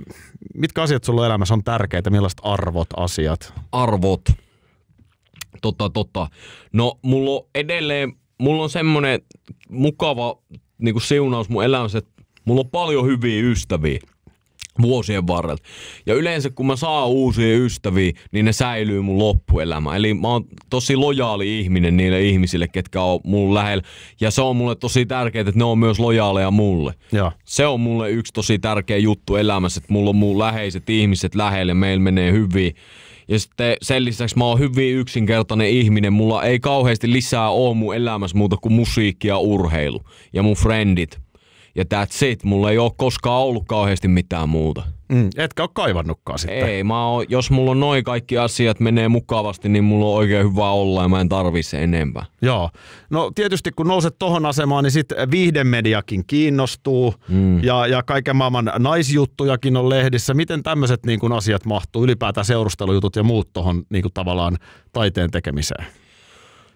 mitkä asiat sulla elämässä on tärkeitä, millaiset arvot, asiat? Arvot. Totta, totta. No, mulla on edelleen, mulla on semmoinen mukava niin kuin siunaus mun elämässä, että Mulla on paljon hyviä ystäviä vuosien varrella. Ja yleensä kun mä saan uusia ystäviä, niin ne säilyy mun loppuelämä. Eli mä oon tosi lojaali ihminen niille ihmisille, ketkä on mun lähellä. Ja se on mulle tosi tärkeää, että ne on myös lojaaleja mulle. Ja. Se on mulle yksi tosi tärkeä juttu elämässä, että mulla on mun läheiset ihmiset ja meillä menee hyvin. Ja sitten sen lisäksi mä oon hyvin yksinkertainen ihminen. Mulla ei kauheasti lisää oo mun elämässä muuta kuin musiikki ja urheilu. Ja mun friendit, ja that's it. Mulla ei ole koskaan ollut kauheasti mitään muuta. Mm, etkä ole kaivannutkaan sitten. Ei, mä oon, jos mulla on noin kaikki asiat menee mukavasti, niin mulla on oikein hyvä olla ja mä en tarvi se enempää. Joo. No tietysti kun nouset tohon asemaan, niin sitten viihdemediakin kiinnostuu mm. ja, ja kaiken maailman naisjuttujakin on lehdissä. Miten tämmöiset niin kun asiat mahtuu, ylipäätään seurustelujutut ja muut tohon niin tavallaan taiteen tekemiseen?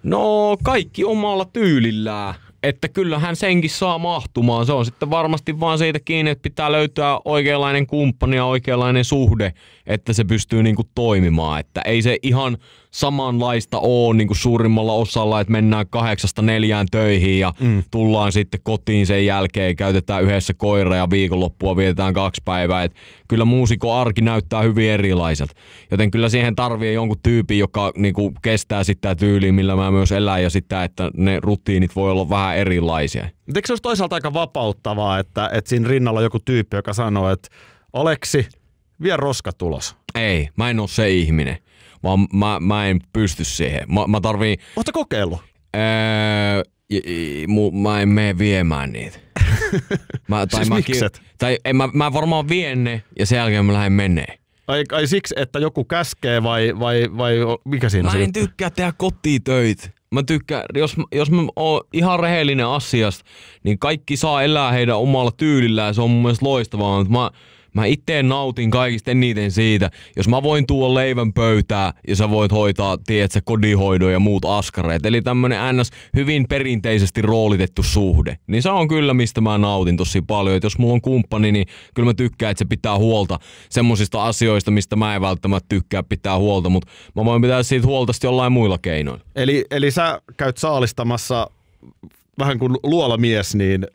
No kaikki omalla tyylillään että kyllähän senkin saa mahtumaan. Se on sitten varmasti vaan siitä kiinni, että pitää löytää oikeanlainen kumppani ja oikeanlainen suhde, että se pystyy niinku toimimaan. Että ei se ihan samanlaista ole niin kuin suurimmalla osalla, että mennään kahdeksasta neljään töihin ja mm. tullaan sitten kotiin sen jälkeen, käytetään yhdessä koira ja viikonloppua vietetään kaksi päivää. Et kyllä muusikon arki näyttää hyvin erilaiselta, joten kyllä siihen tarvii jonkun tyypin, joka niin kuin kestää sitä tyyliä, millä mä myös elän ja sitä, että ne rutiinit voi olla vähän erilaisia. Eikö se olisi toisaalta aika vapauttavaa, että, että siinä rinnalla on joku tyyppi, joka sanoo, että Aleksi, vie roskat ulos. Ei, mä en ole se ihminen vaan mä, mä en pysty siihen. Mä, mä tarvii... Oletko kokeillut? Öö, j, j, mu, mä en mene viemään niitä. <laughs> mä, siis tai siis mä, mikset? Tai en, mä, mä varmaan vien ne ja sen jälkeen mä lähden menee. Ai, ai siksi, että joku käskee vai, vai, vai mikä siinä mä on? Mä en siitä? tykkää tehdä kotitöitä. Mä tykkään, jos, jos mä oon ihan rehellinen asiasta, niin kaikki saa elää heidän omalla tyylillään ja se on mun mielestä loistavaa. Mutta mä, Mä itse nautin kaikista eniten siitä, jos mä voin tuoda leivän pöytää ja sä voit hoitaa, sä, kodihoidon ja muut askareet. Eli tämmönen ns. hyvin perinteisesti roolitettu suhde. Niin se on kyllä, mistä mä nautin tosi paljon. Että jos mulla on kumppani, niin kyllä mä tykkään, että se pitää huolta semmosista asioista, mistä mä en välttämättä tykkää pitää huolta, mutta mä voin pitää siitä huolta jollain muilla keinoilla. Eli, eli sä käyt saalistamassa vähän kuin luolamies, niin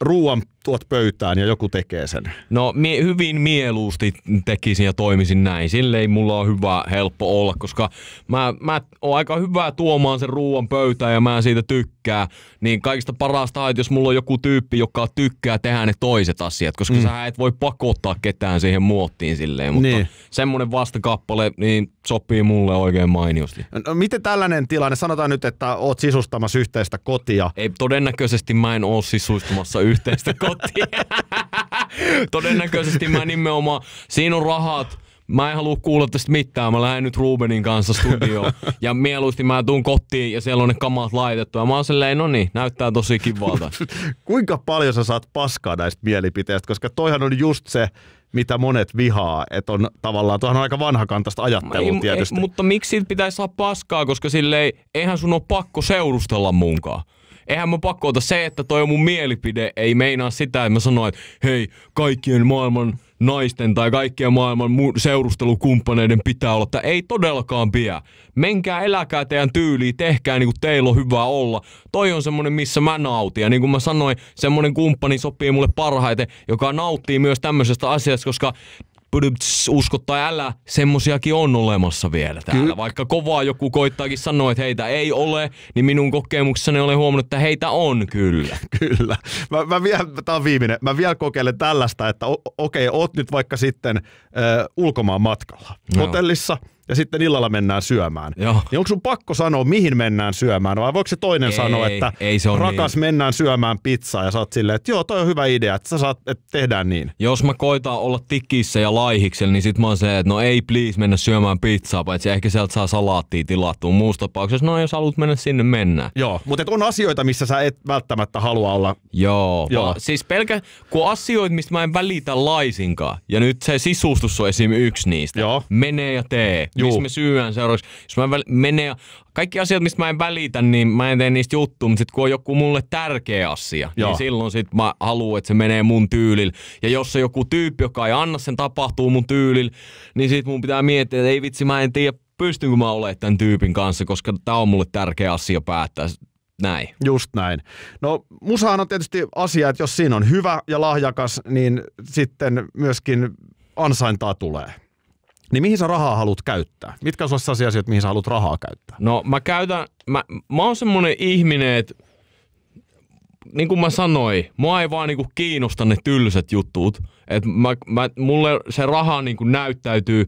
ruoan tuot pöytään ja joku tekee sen? No mie, hyvin mieluusti tekisin ja toimisin näin. Sille ei mulla ole hyvä, helppo olla, koska mä, mä oon aika hyvä tuomaan sen ruoan pöytään ja mä siitä tykkää. Niin kaikista parasta on, että jos mulla on joku tyyppi, joka tykkää tehdä ne toiset asiat, koska mm. sä et voi pakottaa ketään siihen muottiin silleen. Mutta niin. semmonen vastakappale niin sopii mulle oikein mainiosti. No, miten tällainen tilanne, sanotaan nyt, että oot sisustamassa yhteistä kotia. Ei, todennäköisesti mä en oo sisustamassa yhteistä kotia <laughs> minuuttia. Todennäköisesti mä nimenomaan, siinä on rahat, mä en halua kuulla tästä mitään, mä lähden nyt Rubenin kanssa studioon. ja mieluusti mä tuun kotiin ja siellä on ne kamat laitettu. Ja mä oon silleen, no niin, näyttää tosi kivalta. Kuinka paljon sä saat paskaa näistä mielipiteistä, koska toihan on just se, mitä monet vihaa, että on tavallaan, tuohan on aika vanhakantaista ajattelua ei, tietysti. Ei, mutta miksi siitä pitäisi saa paskaa, koska silleen, eihän sun ole pakko seurustella munkaan eihän mä pakko ota se, että toi on mun mielipide, ei meinaa sitä, että mä sanoin, että hei, kaikkien maailman naisten tai kaikkien maailman seurustelukumppaneiden pitää olla, että ei todellakaan pidä. Menkää, eläkää teidän tyyliin, tehkää niin kuin teillä on hyvä olla. Toi on semmonen, missä mä nautin. Ja niin kuin mä sanoin, semmonen kumppani sopii mulle parhaiten, joka nauttii myös tämmöisestä asiasta, koska pydyts usko tai älä, semmosiakin on olemassa vielä täällä. Ky- Vaikka kovaa joku koittaakin sanoa, että heitä ei ole, niin minun kokemuksessani olen huomannut, että heitä on kyllä. <laughs> kyllä. Mä, mä vielä, tää on viimeinen, mä vielä kokeilen tällaista, että okei, okay, oot nyt vaikka sitten ö, ulkomaan matkalla, no. hotellissa – ja sitten illalla mennään syömään. Joo. Niin onko sun pakko sanoa, mihin mennään syömään, vai voiko se toinen ei, sanoa, että ei se rakas niin. mennään syömään pizzaa, ja sä oot silleen, että joo, toi on hyvä idea, että sä saat, että tehdään niin. Jos mä koitan olla tikissä ja laihiksella, niin sit mä oon se, että no ei please mennä syömään pizzaa, paitsi ehkä sieltä saa salaattia tilattua. Muussa tapauksessa, no jos haluat mennä sinne, mennään. Joo, mutta on asioita, missä sä et välttämättä halua olla. Joo, joo. Va- siis pelkä, kun asioita, mistä mä en välitä laisinkaan, ja nyt se sisustus on esim. yksi niistä. Joo. Menee ja tee. Juu. missä me syödään seuraavaksi. Jos mä väl, menee, kaikki asiat, mistä mä en välitä, niin mä en tee niistä juttuja, mutta sitten kun on joku mulle tärkeä asia, niin Joo. niin silloin sit mä haluan, että se menee mun tyylillä. Ja jos on joku tyyppi, joka ei anna sen tapahtuu mun tyylillä, niin sit mun pitää miettiä, että ei vitsi, mä en tiedä, pystynkö mä olemaan tämän tyypin kanssa, koska tämä on mulle tärkeä asia päättää. Näin. Just näin. No musahan on tietysti asia, että jos siinä on hyvä ja lahjakas, niin sitten myöskin ansaintaa tulee. Niin mihin sä rahaa haluat käyttää? Mitkä on sellaisia asioita, mihin sä haluat rahaa käyttää? No mä käytän, mä, mä oon semmonen ihminen, että niin kuin mä sanoin, mua ei vaan niin kuin kiinnosta ne tylsät jutut. Et mä, mä, mulle se raha niin kuin näyttäytyy.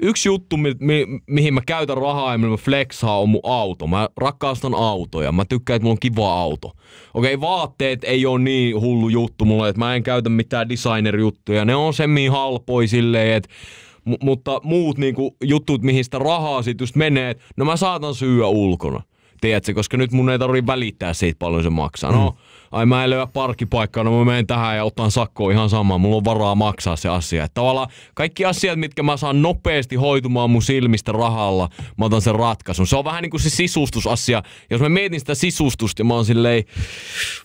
Yksi juttu, mi, mi, mihin mä käytän rahaa ja millä mä flexaa, on mun auto. Mä rakastan autoja. Mä tykkään, että mulla on kiva auto. Okei, okay, vaatteet ei ole niin hullu juttu mulle, että mä en käytä mitään designer-juttuja. Ne on semmiin halpoisille, että M- mutta muut niinku jutut, mihin sitä rahaa sit just menee, no mä saatan syyä ulkona. Tiedätkö, koska nyt mun ei tarvi välittää siitä paljon se maksaa. No, mm ai mä en löyä parkkipaikkaa, no mä menen tähän ja otan sakkoa ihan samaa, mulla on varaa maksaa se asia. Että tavallaan kaikki asiat, mitkä mä saan nopeasti hoitumaan mun silmistä rahalla, mä otan sen ratkaisun. Se on vähän niin kuin se sisustusasia. Jos mä mietin sitä sisustusta ja mä oon silleen,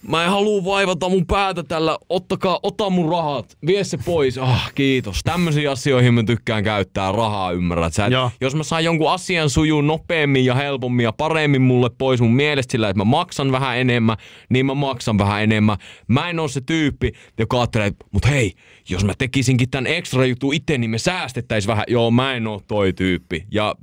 mä en halua vaivata mun päätä tällä, ottakaa, ota mun rahat, vie se pois, ah kiitos. Tämmöisiin asioihin mä tykkään käyttää rahaa, ymmärrät sä? Jos mä saan jonkun asian sujuu nopeammin ja helpommin ja paremmin mulle pois mun mielestä sillä, että mä maksan vähän enemmän, niin mä maksan yritän vähän enemmän. Mä en ole se tyyppi, joka ajattelee, että mut hei, jos mä tekisinkin tämän ekstra jutun itse, niin me säästettäis vähän. Joo, mä en ole toi tyyppi. Ja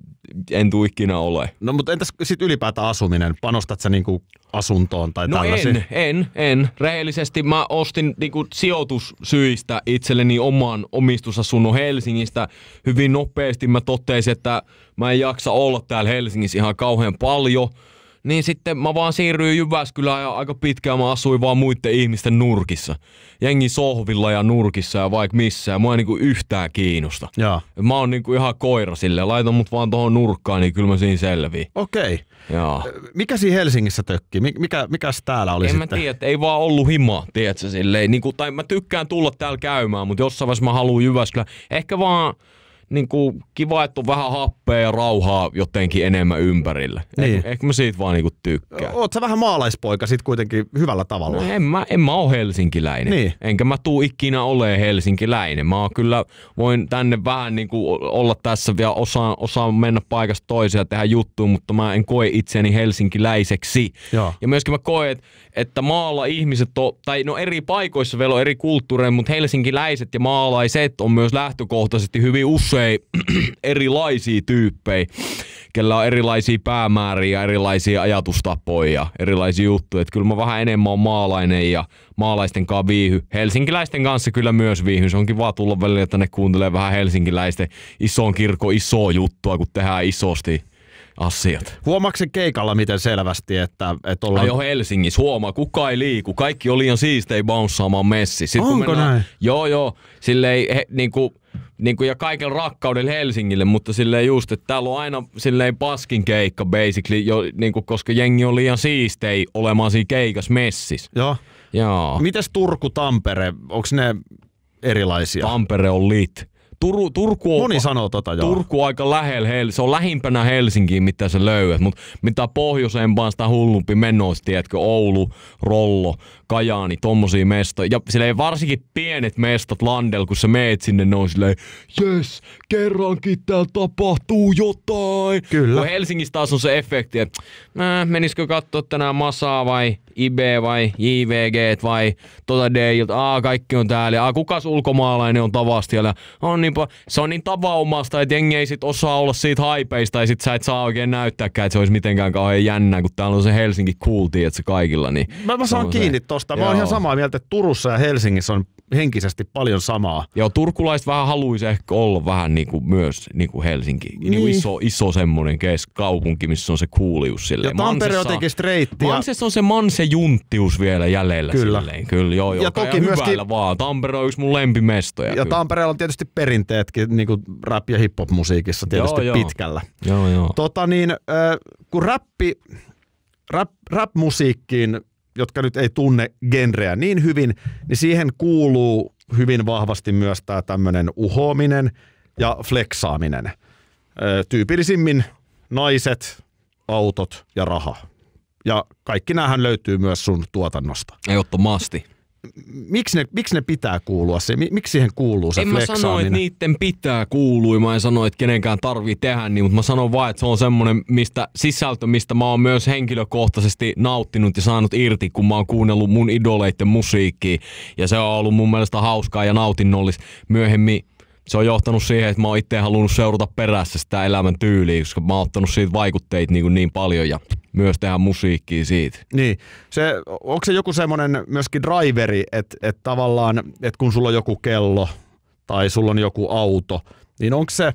en tuu ikinä ole. No mutta entäs sitten ylipäätään asuminen? Panostat sä niinku asuntoon tai no tällaisiin? en, en, en. Rehellisesti mä ostin niinku sijoitussyistä itselleni oman omistusasunnon Helsingistä. Hyvin nopeasti mä totesin, että mä en jaksa olla täällä Helsingissä ihan kauhean paljon – niin sitten mä vaan siirryin Jyväskylään ja aika pitkään mä asuin vaan muiden ihmisten nurkissa. Jengi sohvilla ja nurkissa ja vaikka missä mua ei niinku yhtään kiinnosta. Ja Mä oon niinku ihan koira silleen. laita mut vaan tohon nurkkaan, niin kyllä mä siinä selviin. Okei. Ja Mikä siinä Helsingissä tökki? Mikä, mikäs täällä oli en sitten? En mä tiedä, ei vaan ollut himaa, tiedätkö silleen. Niinku, tai mä tykkään tulla täällä käymään, mutta jossain vaiheessa mä haluan Jyväskylään. Ehkä vaan niin kuin kiva, että on vähän happea ja rauhaa jotenkin enemmän ympärillä. Niin. Eh, ehkä mä siitä vaan niinku tykkään. Oot sä vähän maalaispoika sit kuitenkin hyvällä tavalla. No en mä, en mä oo helsinkiläinen. Niin. Enkä mä tuu ikinä ole helsinkiläinen. Mä kyllä voin tänne vähän niinku olla tässä vielä osaan, osaan mennä paikasta toiseen ja tehdä juttuun, mutta mä en koe itseäni helsinkiläiseksi. Joo. Ja myöskin mä koen, että maalla ihmiset on, tai no eri paikoissa vielä on eri kulttuureja, mutta helsinkiläiset ja maalaiset on myös lähtökohtaisesti hyvin usein tyyppejä, <clears throat> erilaisia tyyppejä, kellä on erilaisia päämääriä, erilaisia ajatustapoja, erilaisia juttuja. Et kyllä mä vähän enemmän on maalainen ja maalaisten kanssa viihy. Helsinkiläisten kanssa kyllä myös viihy. Se onkin vaan tulla välillä tänne kuuntelemaan vähän helsinkiläisten isoon kirkko iso juttua, kun tehdään isosti asiat. Huomaatko keikalla miten selvästi, että, että ollaan... Ajo Helsingissä, huomaa, kuka ei liiku. Kaikki oli ihan siistei bounssaamaan messi. Sitten Onko mennään, näin? Joo, joo. Silleen, he, niin kuin, niin kuin ja kaiken rakkaudella Helsingille, mutta silleen just, että täällä on aina silleen paskin keikka basically, jo, niin kuin, koska jengi on liian siistei olemaan siinä keikas messis. Joo. Joo. Mites Turku, Tampere, onko ne erilaisia? Tampere on lit. Turu, Turku on, Moni sanoo tota, joo. Turku aika lähellä, se on lähimpänä Helsinkiin, mitä sä löydät, mutta mitä pohjoisempaan sitä hullumpi menois, tiedätkö, Oulu, Rollo, Kajaani, tommosia mestoja. Ja silleen varsinkin pienet mestot Landel, kun sä meet sinne, ne on silleen, jes, kerrankin täällä tapahtuu jotain. Kyllä. Kun Helsingissä taas on se efekti, että äh, menisikö katsoa tänään Masaa vai IB vai JVG vai tota Deiltä, aa kaikki on täällä, a aa kukas ulkomaalainen on tavasti tavastialla, on niin, se on niin tavaumasta, että jengi ei sit osaa olla siitä haipeista, ja sit sä et saa oikein näyttääkään, että se olisi mitenkään kauhean jännää, kun täällä on se Helsinki kuultiin, että se kaikilla. Niin mä, mä saan kiinni tosta tuosta. Mä oon ihan samaa mieltä, että Turussa ja Helsingissä on henkisesti paljon samaa. Joo, turkulaiset vähän haluaisi ehkä olla vähän niinku niinku niinku niin kuin myös niin kuin Helsinki. Niin. Niin kuin iso, iso semmoinen kes, kaupunki, missä on se kuulius silleen. Ja Tampere on jotenkin streitti. Mansessa on se manse mansejuntius vielä jäljellä kyllä. silleen. Kyllä, joo, joo. Ja toki ja myöskin... vaan. Tampere on yksi mun lempimestoja. Ja kyllä. Tampereella on tietysti perinteetkin niin kuin rap- ja hip-hop-musiikissa tietysti joo, joo. pitkällä. Joo, joo. Tota niin, äh, kun rappi... rap, rap-musiikkiin jotka nyt ei tunne genreä niin hyvin, niin siihen kuuluu hyvin vahvasti myös tämä tämmöinen uhoaminen ja fleksaaminen. Tyypillisimmin naiset, autot ja raha. Ja kaikki näähän löytyy myös sun tuotannosta. Ehdottomasti miksi ne, miksi ne pitää kuulua? Se, miksi siihen kuuluu se En mä sano, että niiden pitää kuulua. Mä en sano, että kenenkään tarvii tehdä niin, mutta mä sanon vaan, että se on semmoinen mistä, sisältö, mistä mä oon myös henkilökohtaisesti nauttinut ja saanut irti, kun mä oon kuunnellut mun idoleiden musiikkia. Ja se on ollut mun mielestä hauskaa ja nautinnollista. Myöhemmin se on johtanut siihen, että mä oon itse halunnut seurata perässä sitä elämän tyyliä, koska mä oon ottanut siitä vaikutteita niin, niin paljon ja myös tehdä musiikkia siitä. Niin. Se, onko se joku semmoinen myöskin driveri, että et tavallaan, että kun sulla on joku kello tai sulla on joku auto, niin onko se,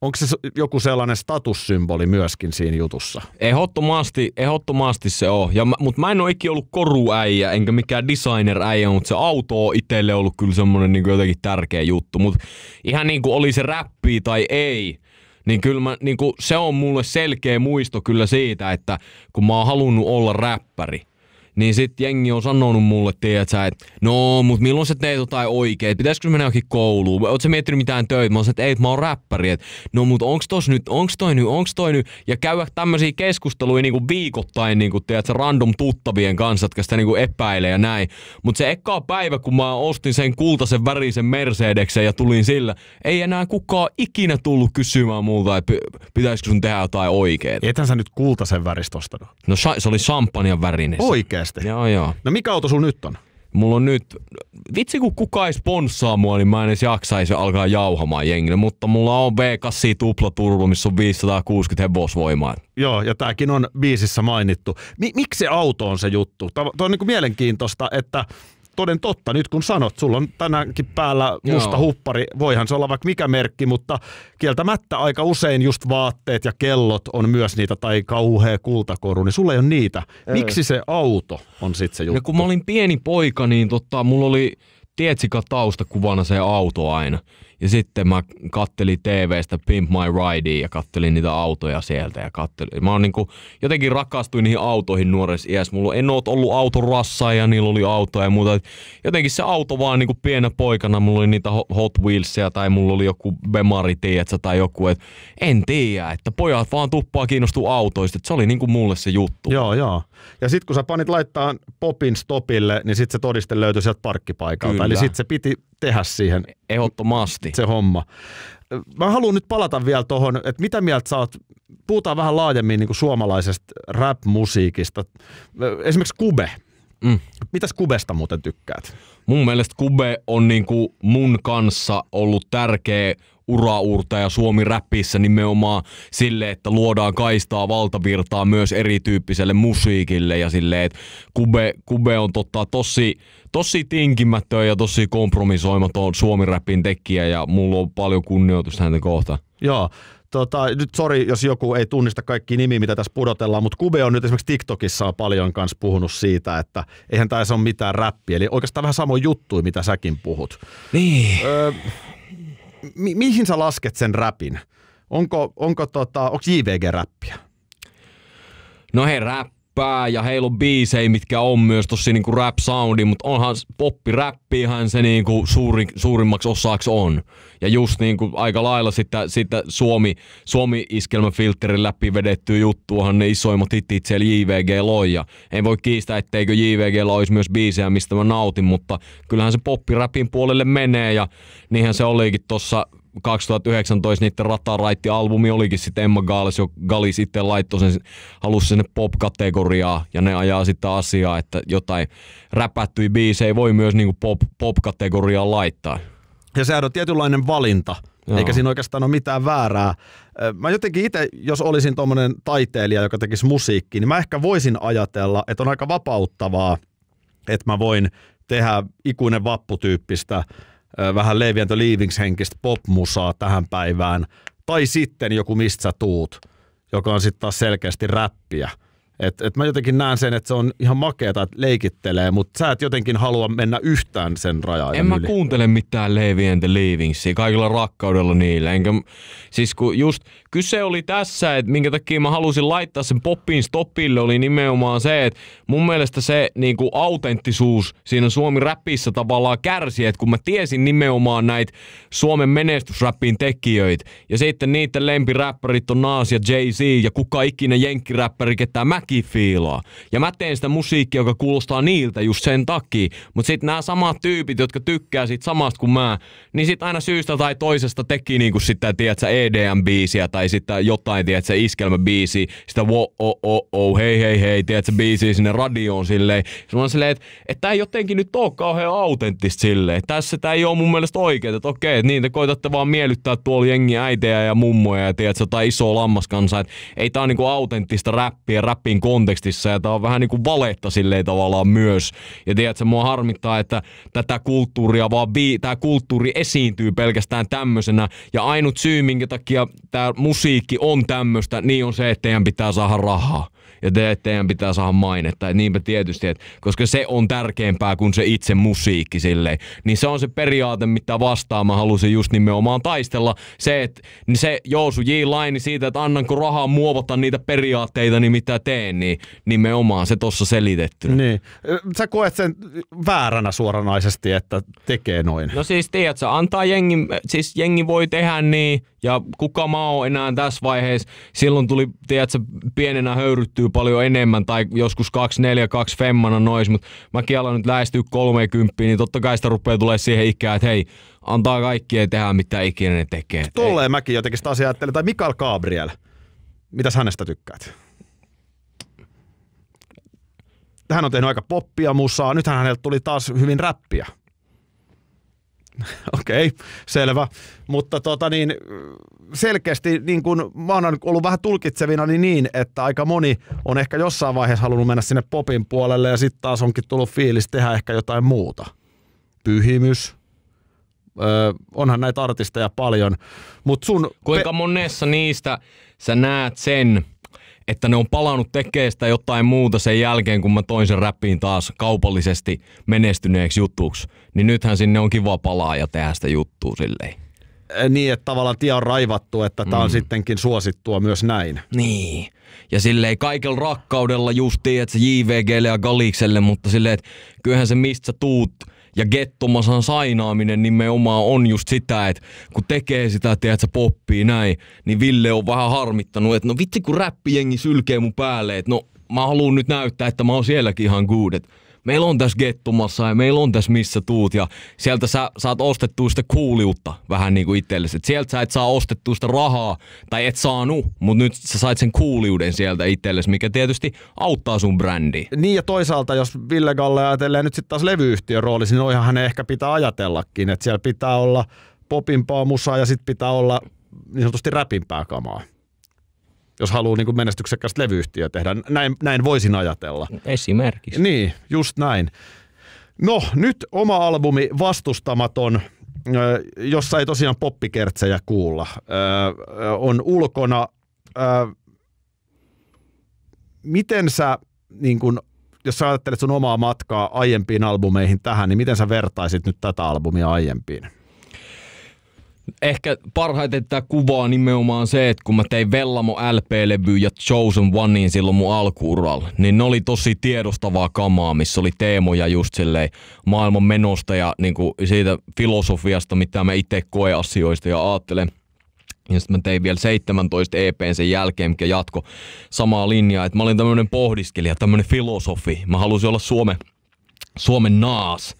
onko se joku sellainen statussymboli myöskin siinä jutussa? Ehdottomasti, ehdottomasti se on. Ja, mutta mä en ole ikinä ollut koruäijä, enkä mikään designeräijä, mutta se auto on itselle ollut kyllä semmoinen niin jotenkin tärkeä juttu. Mutta ihan niin kuin oli se räppi tai ei, niin kyllä mä, niin kuin, se on mulle selkeä muisto kyllä siitä, että kun mä oon halunnut olla räppäri, niin sit jengi on sanonut mulle, tiedätkö, että no, mut milloin sä teet jotain oikein, pitäisikö mennä johonkin kouluun, oot sä miettinyt mitään töitä, mä oon että ei, mä oon räppäri, et, no mut onks tos nyt, onks toi nyt, onks toi nyt, ja käydä tämmöisiä keskusteluja niinku viikoittain, niinku, tiedätkö, random tuttavien kanssa, jotka sitä niinku epäilee ja näin, mut se eka päivä, kun mä ostin sen kultaisen värisen Mercedeksen ja tulin sillä, ei enää kukaan ikinä tullut kysymään multa, että pitäisikö sun tehdä jotain oikein. Etän sä nyt kultaisen väristä ostanut? No se oli champagne värinen. Oikein tästä. Joo, joo. No mikä auto sun nyt on? Mulla on nyt, vitsi kun kukaan ei sponssaa mua, niin mä en edes jaksaisi alkaa jauhamaan jengille, mutta mulla on v kassi tuplaturvo, missä on 560 hevosvoimaa. Joo, ja tääkin on biisissä mainittu. Mi- miksi se auto on se juttu? Tämä on niinku mielenkiintoista, että toden totta, nyt kun sanot, sulla on tänäänkin päällä musta Joo. huppari, voihan se olla vaikka mikä merkki, mutta kieltämättä aika usein just vaatteet ja kellot on myös niitä, tai kauhea kultakoru, niin sulla ei ole niitä. Ei. Miksi se auto on sitten se juttu? No kun mä olin pieni poika, niin tota, mulla oli Tietsikka taustakuvana se auto aina. Ja sitten mä kattelin TVstä Pimp My ride ja kattelin niitä autoja sieltä. Ja kattelin. Mä oon niinku, jotenkin rakastuin niihin autoihin nuoressa iässä. Mulla en oot ollut autorassa ja niillä oli autoja ja muuta. Jotenkin se auto vaan niin pienä poikana. Mulla oli niitä Hot Wheelsia tai mulla oli joku Bemari, tiedätkö, tai joku. Et en tiedä, että pojat vaan tuppaa kiinnostuu autoista. Et se oli niinku mulle se juttu. Joo, joo. Ja sitten kun sä panit laittaa popin stopille, niin sitten se todiste löytyi sieltä parkkipaikalta. Kyllä. Eli sitten se piti tehdä siihen. Ehdottomasti. Se homma. Mä haluan nyt palata vielä tuohon, että mitä mieltä sä oot, puhutaan vähän laajemmin niin kuin suomalaisesta rap-musiikista. Esimerkiksi Kube. Mm. Mitäs Kubesta muuten tykkäät? Mun mielestä Kube on niin kuin mun kanssa ollut tärkeä uraurta ja Suomi räppissä nimenomaan sille, että luodaan kaistaa valtavirtaa myös erityyppiselle musiikille ja sille, että Kube, Kube on totta tosi, tosi tinkimätön ja tosi kompromisoimaton Suomi räppin tekijä ja mulla on paljon kunnioitusta häntä kohtaan. Joo, tota, nyt sori, jos joku ei tunnista kaikki nimi, mitä tässä pudotellaan, mutta Kube on nyt esimerkiksi TikTokissa on paljon kanssa puhunut siitä, että eihän tässä ole mitään räppiä. Eli oikeastaan vähän samoin juttu, mitä säkin puhut. Niin. Öö, mi- mihin sä lasket sen räpin? Onko, onko tota, onko JVG-räppiä? No hei, rap, pää ja heillä on biisei, mitkä on myös tosi niinku rap soundi, mutta onhan poppi räppihän se niinku suuri, suurimmaksi osaksi on. Ja just niinku aika lailla sitä, sitä Suomi, Suomi iskelmäfilterin filterin läpi vedetty juttuahan ne isoimmat hitit siellä JVG loi. Ja en voi kiistää, etteikö JVG olisi myös biisejä, mistä mä nautin, mutta kyllähän se poppi räpin puolelle menee ja niinhän se olikin tuossa 2019 niiden Rataraitti-albumi olikin sitten Emma Galis, jo Galis itse laittoi sen, halusi sinne pop-kategoriaa ja ne ajaa sitten asiaa, että jotain räpättyjä biisejä voi myös niinku pop, pop kategoriaa laittaa. Ja sehän on tietynlainen valinta, Joo. eikä siinä oikeastaan ole mitään väärää. Mä jotenkin itse, jos olisin tuommoinen taiteilija, joka tekisi musiikki, niin mä ehkä voisin ajatella, että on aika vapauttavaa, että mä voin tehdä ikuinen vapputyyppistä vähän Levi and Leavings henkistä popmusaa tähän päivään, tai sitten joku Mistä sä tuut, joka on sitten taas selkeästi räppiä – et, et mä jotenkin näen sen, että se on ihan makeeta, että leikittelee, mutta sä et jotenkin halua mennä yhtään sen rajaa. En mä yli. kuuntele mitään Levi and the Leavingsia, kaikilla rakkaudella niillä. Enkä, siis kun just kyse oli tässä, että minkä takia mä halusin laittaa sen poppiin stopille, oli nimenomaan se, että mun mielestä se niin kuin autenttisuus siinä suomi räppissä tavallaan kärsi, että kun mä tiesin nimenomaan näitä Suomen menestysräppin tekijöitä, ja sitten niiden lempiräppärit on Naas ja Jay-Z ja kuka ikinä jenkkiräppäri, ketä mä fiiloa Ja mä teen sitä musiikkia, joka kuulostaa niiltä just sen takia. Mutta sitten nämä samat tyypit, jotka tykkää siitä samasta kuin mä, niin sitten aina syystä tai toisesta teki niinku sitä, tiedätkö, EDM-biisiä tai sitten jotain, tiedätkö, iskelmäbiisiä, sitä wo o o o hei hei hei, tiedätkö, biisiä sinne radioon silleen. Se on silleen, että et ei jotenkin nyt ole kauhean autenttista silleen. Tässä tää ei ole mun mielestä oikein, että okei, että niin te koitatte vaan miellyttää tuolla jengi äitejä ja mummoja ja tiedätkö, tai iso lammaskansa, että ei tämä ole niinku autenttista räppiä, räppin kontekstissa ja tää on vähän niinku valetta silleen tavallaan myös. Ja se mua harmittaa, että tätä kulttuuria vaan bi- tämä kulttuuri esiintyy pelkästään tämmöisenä ja ainut syy, minkä takia tämä musiikki on tämmöistä, niin on se, että teidän pitää saada rahaa ja te, teidän pitää saada mainetta. Et niinpä tietysti, että koska se on tärkeämpää kuin se itse musiikki silleen. Niin se on se periaate, mitä vastaan mä halusin just nimenomaan taistella. Se, että niin se Jousu J. Laini siitä, että annanko rahaa muovata niitä periaatteita, niin mitä teen, niin nimenomaan se tossa selitetty. Niin. Sä koet sen vääränä suoranaisesti, että tekee noin. No siis tiedät, sä antaa jengi, siis jengi voi tehdä niin, ja kuka mä oon enää tässä vaiheessa. Silloin tuli, tiedätkö, pienenä höyryttyy paljon enemmän tai joskus 2-4, 2 femmana nois, mutta mäkin aloin nyt lähestyä 30, niin totta kai sitä rupeaa tulee siihen ikään, että hei, antaa kaikkien tehdä mitä ikinä ne tekee. Tulee mäkin jotenkin sitä asiaa ajattelin. Tai Mikael Gabriel, mitäs hänestä tykkäät? Hän on tehnyt aika poppia musaa, nythän häneltä tuli taas hyvin räppiä. <laughs> Okei, okay, selvä. Mutta tota niin, selkeästi niin kun mä oon ollut vähän tulkitsevina niin, niin, että aika moni on ehkä jossain vaiheessa halunnut mennä sinne popin puolelle ja sitten taas onkin tullut fiilis tehdä ehkä jotain muuta. Pyhimys, Öö, onhan näitä artisteja paljon, Mut sun... Kuinka pe- monessa niistä sä näet sen, että ne on palannut sitä jotain muuta sen jälkeen, kun mä toin sen räppiin taas kaupallisesti menestyneeksi jutuksi. Niin nythän sinne on kiva palaa ja tehdä sitä juttua silleen. Niin, että tavallaan tie on raivattu, että tämä on mm. sittenkin suosittua myös näin. Niin. Ja silleen kaikella rakkaudella justiin, että se JVGlle ja Galikselle, mutta silleen, että kyllähän se mistä tuut ja gettomasan sainaaminen nimenomaan on just sitä, että kun tekee sitä, että se poppii näin, niin Ville on vähän harmittanut, että no vitsi kun räppijengi sylkee mun päälle, että no mä haluan nyt näyttää, että mä oon sielläkin ihan good, että meillä on tässä gettumassa ja meillä on tässä missä tuut ja sieltä sä saat ostettua sitä kuuliutta vähän niin kuin itsellesi. Et sieltä sä et saa ostettua sitä rahaa tai et saanut, mutta nyt sä sait sen kuuliuden sieltä itsellesi, mikä tietysti auttaa sun brändiä. Niin ja toisaalta, jos Ville Galle ajatellaan nyt sitten taas levyyhtiön rooli, niin noihan hän ehkä pitää ajatellakin, että siellä pitää olla popimpaa musaa ja sitten pitää olla niin sanotusti räpimpää kamaa jos haluaa niin menestyksekkäästä levyyhtiö tehdä. Näin, näin voisin ajatella. Esimerkiksi. Niin, just näin. No, nyt oma albumi Vastustamaton, jossa ei tosiaan poppikertsejä kuulla, on ulkona. Miten sä, niin kun, jos sä ajattelet sun omaa matkaa aiempiin albumeihin tähän, niin miten sä vertaisit nyt tätä albumia aiempiin? ehkä parhaiten tämä kuvaa nimenomaan se, että kun mä tein Vellamo LP-levy ja Chosen Onein silloin mun alkuuralla, niin ne oli tosi tiedostavaa kamaa, missä oli teemoja just silleen maailman menosta ja niin kuin siitä filosofiasta, mitä mä itse koe asioista ja ajattelen. Ja sitten mä tein vielä 17 EPn sen jälkeen, mikä jatko samaa linjaa. Että mä olin tämmöinen pohdiskelija, tämmöinen filosofi. Mä halusin olla Suomen, Suomen naas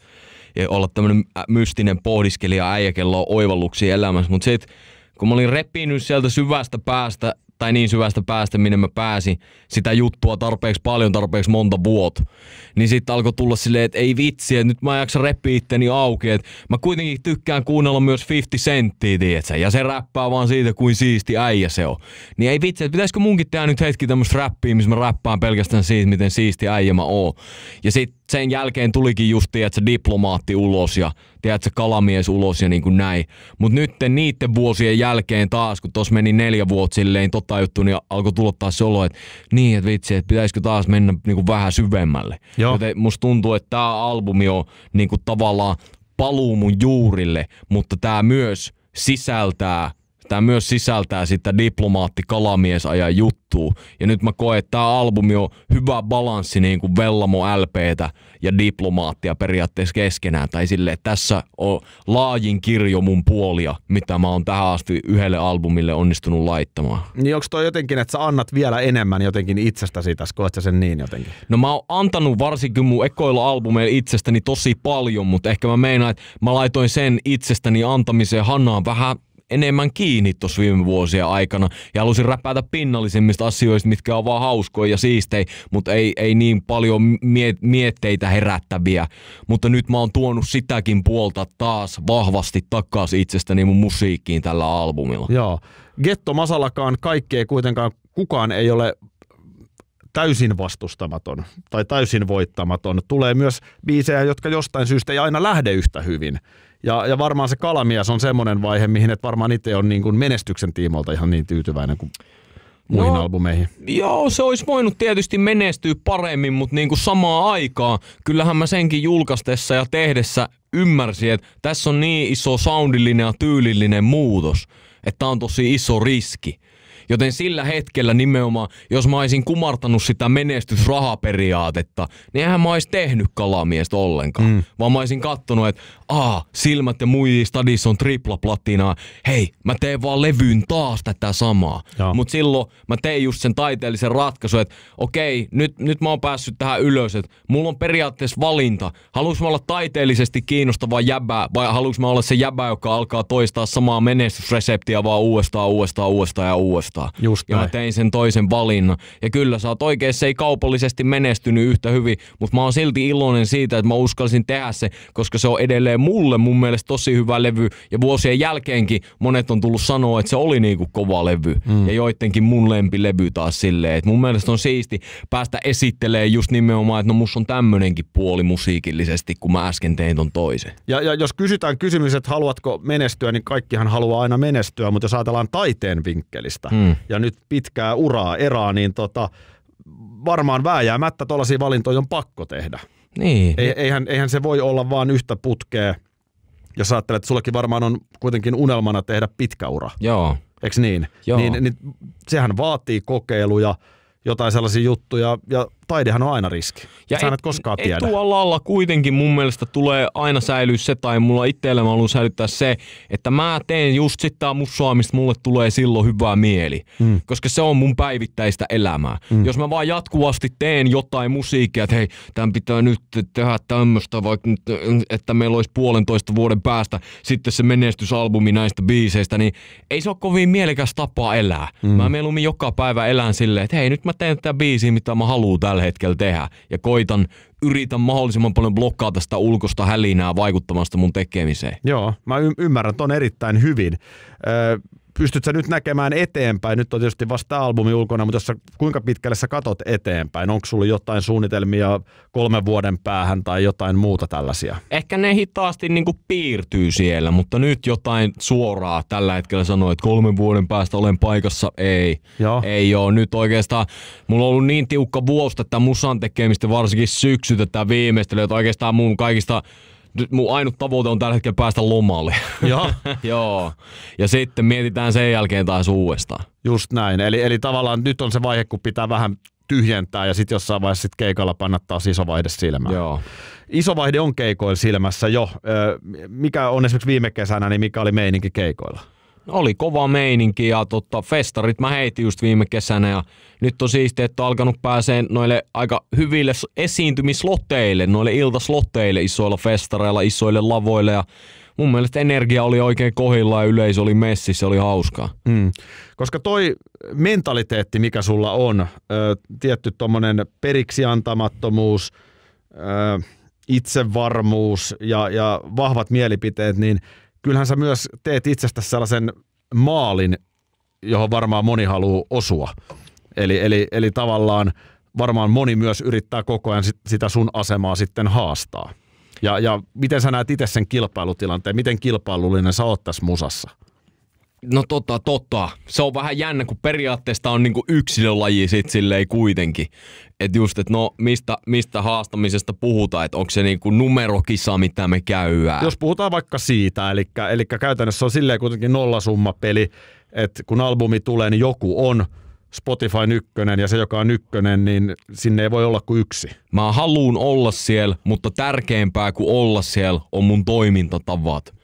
ja olla tämmöinen mystinen pohdiskelija äijä, kello on oivalluksia elämässä. Mutta sitten kun mä olin repinyt sieltä syvästä päästä, tai niin syvästä päästä, minne mä pääsin, sitä juttua tarpeeksi paljon, tarpeeksi monta vuotta. Niin sitten alkoi tulla silleen, että ei vitsi, että nyt mä en jaksa repi itteni auki. että mä kuitenkin tykkään kuunnella myös 50 senttiä, tiiätsä, ja se räppää vaan siitä, kuin siisti äijä se on. Niin ei vitsi, että pitäisikö munkin tehdä nyt hetki tämmöistä räppiä, missä mä räppään pelkästään siitä, miten siisti äijä mä oon. Ja sit sen jälkeen tulikin just, tiedätkö, diplomaatti ulos ja tiedätkö, kalamies ulos ja niin kuin näin. Mutta nyt niiden vuosien jälkeen taas, kun tuossa meni neljä vuotta silleen niin tota juttu, niin alkoi tulla taas se olo, että niin, että vitsi, että pitäisikö taas mennä niin kuin vähän syvemmälle. Joo. Joten musta tuntuu, että tämä albumi on niin kuin tavallaan paluu mun juurille, mutta tämä myös sisältää Tämä myös sisältää sitä diplomaatti kalamiesajan juttua. Ja nyt mä koen, että tämä albumi on hyvä balanssi niin kuin Vellamo LPtä ja diplomaattia periaatteessa keskenään. Tai silleen, että tässä on laajin kirjo mun puolia, mitä mä oon tähän asti yhdelle albumille onnistunut laittamaan. Niin onko toi jotenkin, että sä annat vielä enemmän jotenkin itsestäsi tässä? Koet sä sen niin jotenkin? No mä oon antanut varsinkin mun ekoilla albumeilla itsestäni tosi paljon, mutta ehkä mä meinaan, että mä laitoin sen itsestäni antamiseen Hannaan vähän enemmän kiinni tuossa viime vuosien aikana ja halusin räpäätä pinnallisimmista asioista, mitkä on vaan hauskoja ja siistejä, mutta ei, ei niin paljon mie- mietteitä herättäviä. Mutta nyt mä oon tuonut sitäkin puolta taas vahvasti takaisin itsestäni mun musiikkiin tällä albumilla. Joo. Getto Masallakaan kaikkea kuitenkaan kukaan ei ole täysin vastustamaton tai täysin voittamaton. Tulee myös biisejä, jotka jostain syystä ei aina lähde yhtä hyvin. Ja, ja varmaan se kalamies on semmoinen vaihe, mihin et varmaan itse on niin kuin menestyksen tiimoilta ihan niin tyytyväinen kuin no, muihin no, albumeihin. Joo, se olisi voinut tietysti menestyä paremmin, mutta niin kuin samaan aikaan, kyllähän mä senkin julkaistessa ja tehdessä ymmärsin, että tässä on niin iso soundillinen ja tyylillinen muutos, että tämä on tosi iso riski. Joten sillä hetkellä nimenomaan, jos mä olisin kumartanut sitä menestysrahaperiaatetta, niin eihän mä olisi tehnyt kalamiestä ollenkaan. Mm. Vaan mä olisin kattonut, että aa, silmät ja muiji stadissa on tripla platinaa. Hei, mä teen vaan levyyn taas tätä samaa. Mutta Mut silloin mä tein just sen taiteellisen ratkaisun, että okei, nyt, nyt mä oon päässyt tähän ylös, että mulla on periaatteessa valinta. Haluaisin olla taiteellisesti kiinnostava jäbää vai haluaisin olla se jäbä, joka alkaa toistaa samaa menestysreseptiä vaan uudestaan, uudestaan, uudestaan ja uudestaan? kiinnostaa. Just ja mä tein sen toisen valinnan. Ja kyllä sä oot oikein, se ei kaupallisesti menestynyt yhtä hyvin, mutta mä oon silti iloinen siitä, että mä uskalsin tehdä se, koska se on edelleen mulle mun mielestä tosi hyvä levy. Ja vuosien jälkeenkin monet on tullut sanoa, että se oli niinku kova levy. Mm. Ja joidenkin mun lempilevy taas silleen. Et mun mielestä on siisti päästä esittelemään just nimenomaan, että no musta on tämmönenkin puoli musiikillisesti, kun mä äsken tein ton toisen. Ja, ja jos kysytään kysymys, että haluatko menestyä, niin kaikkihan haluaa aina menestyä, mutta jos ajatellaan taiteen vinkkelistä, hmm. Mm. ja nyt pitkää uraa eraa, niin tota, varmaan vääjäämättä tuollaisia valintoja on pakko tehdä. Niin. Ei, eihän, eihän se voi olla vaan yhtä putkea, jos ajattelet, että sullekin varmaan on kuitenkin unelmana tehdä pitkä ura. Joo. Eikö niin? Joo. Niin, niin? Sehän vaatii kokeiluja, jotain sellaisia juttuja ja taidehan on aina riski. Ja sä et, et koskaan et, tiedä. Etualalla kuitenkin mun mielestä tulee aina säilyä se, tai mulla itsellä mä haluan säilyttää se, että mä teen just sitä mussoa, mistä mulle tulee silloin hyvää mieli. Mm. Koska se on mun päivittäistä elämää. Mm. Jos mä vaan jatkuvasti teen jotain musiikkia, että hei, tämän pitää nyt tehdä tämmöistä, vaikka nyt, että meillä olisi puolentoista vuoden päästä sitten se menestysalbumi näistä biiseistä, niin ei se ole kovin mielekäs tapa elää. Mm. Mä mieluummin joka päivä elän silleen, että hei, nyt mä teen tätä biisiä, mitä mä haluan tällä tällä hetkellä tehdä. Ja koitan, yritän mahdollisimman paljon blokkaa tästä ulkosta hälinää vaikuttamasta mun tekemiseen. Joo, mä y- ymmärrän ton erittäin hyvin. Ö- pystyt sä nyt näkemään eteenpäin? Nyt on tietysti vasta albumi ulkona, mutta jos sä, kuinka pitkälle sä katot eteenpäin? Onko sulla jotain suunnitelmia kolmen vuoden päähän tai jotain muuta tällaisia? Ehkä ne hitaasti niin kuin piirtyy siellä, mutta nyt jotain suoraa tällä hetkellä sanoo, että kolmen vuoden päästä olen paikassa. Ei, Joo. ei ole. Nyt oikeastaan mulla on ollut niin tiukka vuosi tätä musan tekemistä, varsinkin syksy tätä viimeistelyä, että oikeastaan mun kaikista nyt mun ainut tavoite on tällä hetkellä päästä lomalle. Joo. <laughs> Joo. Ja sitten mietitään sen jälkeen taas uudestaan. Just näin. Eli, eli tavallaan nyt on se vaihe, kun pitää vähän tyhjentää ja sitten jossain vaiheessa sit keikalla pannattaa iso vaihde silmään. Joo. Iso vaihde on keikoilla silmässä jo. Mikä on esimerkiksi viime kesänä, niin mikä oli meininki keikoilla? oli kova meininki ja tota, festarit mä heitin just viime kesänä ja nyt on siistiä, että on alkanut pääseen noille aika hyville esiintymislotteille, noille iltaslotteille isoilla festareilla, isoille lavoille ja mun mielestä energia oli oikein kohilla ja yleisö oli messissä, oli hauskaa. Mm. Koska toi mentaliteetti, mikä sulla on, ö, tietty tommonen periksi antamattomuus, ö, itsevarmuus ja, ja vahvat mielipiteet, niin – kyllähän sä myös teet itsestä sellaisen maalin, johon varmaan moni haluaa osua. Eli, eli, eli tavallaan varmaan moni myös yrittää koko ajan sit, sitä sun asemaa sitten haastaa. Ja, ja miten sä näet itse sen kilpailutilanteen? Miten kilpailullinen sä oot tässä musassa? No tota, tota. Se on vähän jännä, kun periaatteessa on niinku yksilölaji sit silleen kuitenkin että just, että no mistä, mistä haastamisesta puhutaan, että onko se niinku numerokisa, mitä me käydään? Jos puhutaan vaikka siitä, eli, eli käytännössä on silleen kuitenkin nollasummapeli, että kun albumi tulee, niin joku on Spotify ykkönen ja se, joka on ykkönen, niin sinne ei voi olla kuin yksi. Mä haluun olla siellä, mutta tärkeämpää kuin olla siellä on mun toimintatavat.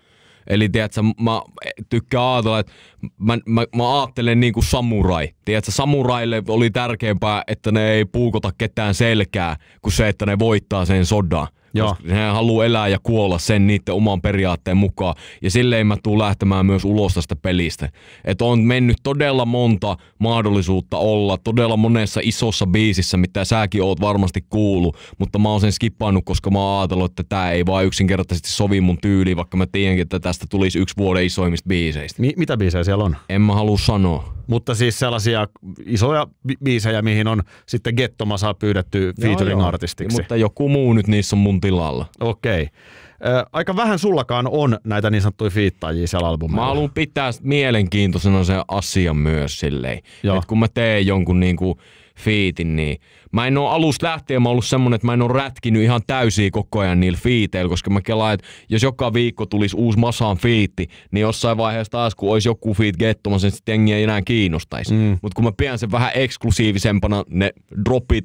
Eli tiedätkö, mä tykkään ajatella, että mä, mä, mä ajattelen niin kuin samurai. Tiedätkö, samuraille oli tärkeämpää, että ne ei puukota ketään selkää, kuin se, että ne voittaa sen sodan. Joo. Hän haluaa elää ja kuolla sen niiden oman periaatteen mukaan. Ja silleen mä tuun lähtemään myös ulos tästä pelistä. Että on mennyt todella monta mahdollisuutta olla, todella monessa isossa biisissä, mitä säkin oot varmasti kuullut. Mutta mä oon sen skippannut, koska mä oon ajatellut, että tämä ei vaan yksinkertaisesti sovi mun tyyliin, vaikka mä tiedänkin, että tästä tulisi yksi vuoden isoimmista biiseistä. Mi- mitä biisejä siellä on? En mä halua sanoa. Mutta siis sellaisia isoja biisejä, mihin on sitten Gettomasa pyydetty featuring-artistiksi. Mutta joku muu nyt niissä on mun tilalla. Okei. Okay. Aika vähän sullakaan on näitä niin sanottuja fiittaajia siellä albumilla. Mä haluan pitää mielenkiintoisena se asia myös silleen. että kun mä teen jonkun niinku fiitin, niin mä en oo alusta lähtien mä ollut semmonen, että mä en oo rätkinyt ihan täysiä koko ajan niillä fiiteillä, koska mä kelaan, että jos joka viikko tulisi uusi masaan fiitti, niin jossain vaiheessa taas kun olisi joku fiit gettomassa, niin sitten jengiä ei enää kiinnostaisi. Mm. Mutta kun mä pidän sen vähän eksklusiivisempana, ne dropit,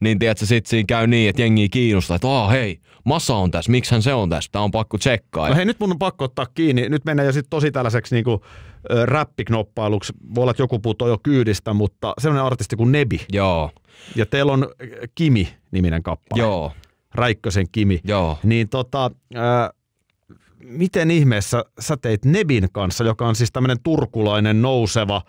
niin se sit siinä käy niin, että jengi kiinnostaa, että aah hei, Masa on tässä, mikshän se on tässä, Tämä on pakko tsekkaa. No hei, nyt mun on pakko ottaa kiinni, nyt mennään jo sit tosi tällaiseksi niinku, räppiknoppailuksi. Voi olla, että joku puuttuu jo kyydistä, mutta sellainen artisti kuin Nebi. Joo. Ja teillä on äh, Kimi-niminen kappale. Joo. Räikkösen Kimi. Joo. Niin tota, ää, äh, miten ihmeessä sä teit Nebin kanssa, joka on siis tämmöinen turkulainen nouseva,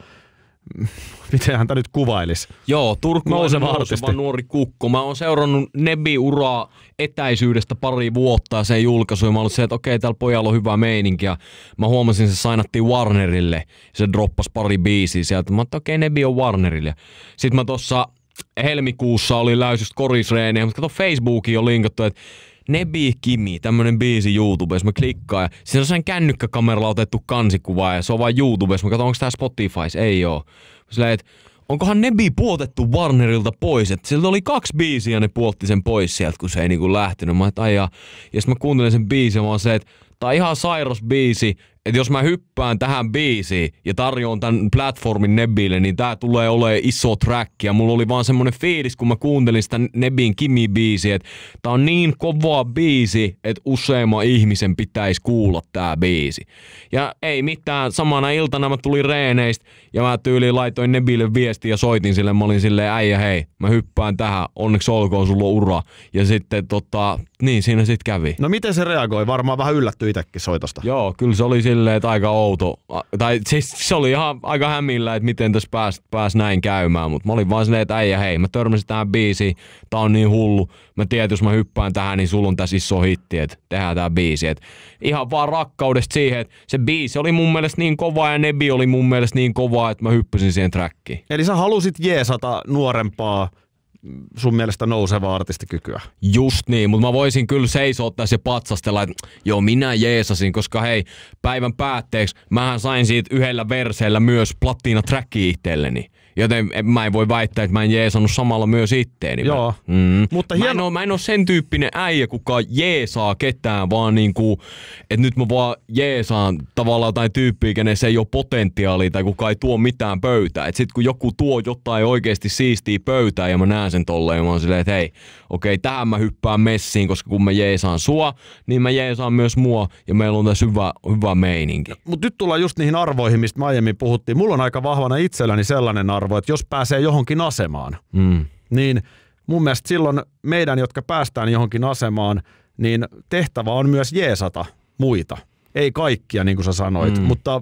<laughs> miten häntä nyt kuvailisi? Joo, turkulainen nouseva, nouseva nuori kukko. Mä oon seurannut Nebi-uraa etäisyydestä pari vuotta ja sen julkaisu. Ja mä ollut se, että okei, täällä pojalla on hyvä meininki. Ja mä huomasin, että se sainattiin Warnerille. Se droppasi pari biisiä sieltä. Mä oon, että okei, Nebi on Warnerille. Sitten mä tossa helmikuussa oli läysystä korisreeniä, mutta kato Facebookiin on linkattu, että Nebi Kimi, tämmönen biisi YouTubessa, mä klikkaan ja siinä on sen kännykkäkameralla otettu kansikuva ja se on vain YouTubessa, mä katson onko tää Spotifys, ei oo. Silleen, että onkohan Nebi puotettu Warnerilta pois, että sieltä oli kaksi biisiä ja ne puotti sen pois sieltä, kun se ei niinku lähtenyt. Mä et, ja, sitten mä kuuntelin sen biisin vaan se, että tai ihan sairas biisi, että jos mä hyppään tähän biisiin ja tarjoan tämän platformin Nebille, niin tää tulee olemaan iso track. Ja mulla oli vaan semmonen fiilis, kun mä kuuntelin sitä Nebin Kimi-biisiä, että tää on niin kova biisi, että useamman ihmisen pitäisi kuulla tää biisi. Ja ei mitään, samana iltana mä tulin reeneistä ja mä tyyliin laitoin Nebille viestiä ja soitin sille. Mä olin silleen, äijä hei, mä hyppään tähän, onneksi olkoon sulla ura. Ja sitten tota, niin siinä sitten kävi. No miten se reagoi? Varmaan vähän yllätty yllätty itsekin soitosta. Joo, kyllä se oli silleen, että aika outo. Tai siis se oli ihan aika hämillä, että miten tässä pääs, pääs näin käymään. Mutta mä olin vaan silleen, että äijä hei, mä törmäsin tähän biisiin. Tää on niin hullu. Mä tiedän, jos mä hyppään tähän, niin sulla on tässä iso hitti, että tehdään tää biisi. Et ihan vaan rakkaudesta siihen, että se biisi oli mun mielestä niin kova ja Nebi oli mun mielestä niin kova, että mä hyppäsin siihen trackiin. Eli sä halusit jeesata nuorempaa sun mielestä nouseva artistikykyä. Just niin, mutta mä voisin kyllä seisoa tässä ja patsastella, että joo minä jeesasin, koska hei, päivän päätteeksi mähän sain siitä yhdellä verseellä myös platina tracki itselleni. Joten mä en voi väittää, että mä en jeesannut samalla myös itteeni. Joo. Mm. Mutta mä, hieno... en ole mä en ole sen tyyppinen äijä, kuka jeesaa ketään, vaan niin kuin että nyt mä vaan jeesaan tavallaan jotain tyyppiä, kenen se ei ole potentiaalia tai kuka ei tuo mitään pöytää. Että sit kun joku tuo jotain oikeasti siistiä pöytää ja mä näen sen tolleen, mä oon silleen, että hei, okei, tähän mä hyppään messiin, koska kun mä jeesaan sua, niin mä jeesaan myös mua ja meillä on tässä hyvä, hyvä meininki. Mutta nyt tullaan just niihin arvoihin, mistä mä aiemmin puhuttiin. Mulla on aika vahvana itselläni sellainen arvo, arvo, että jos pääsee johonkin asemaan, mm. niin mun mielestä silloin meidän, jotka päästään johonkin asemaan, niin tehtävä on myös jeesata muita. Ei kaikkia, niin kuin sä sanoit, mm. mutta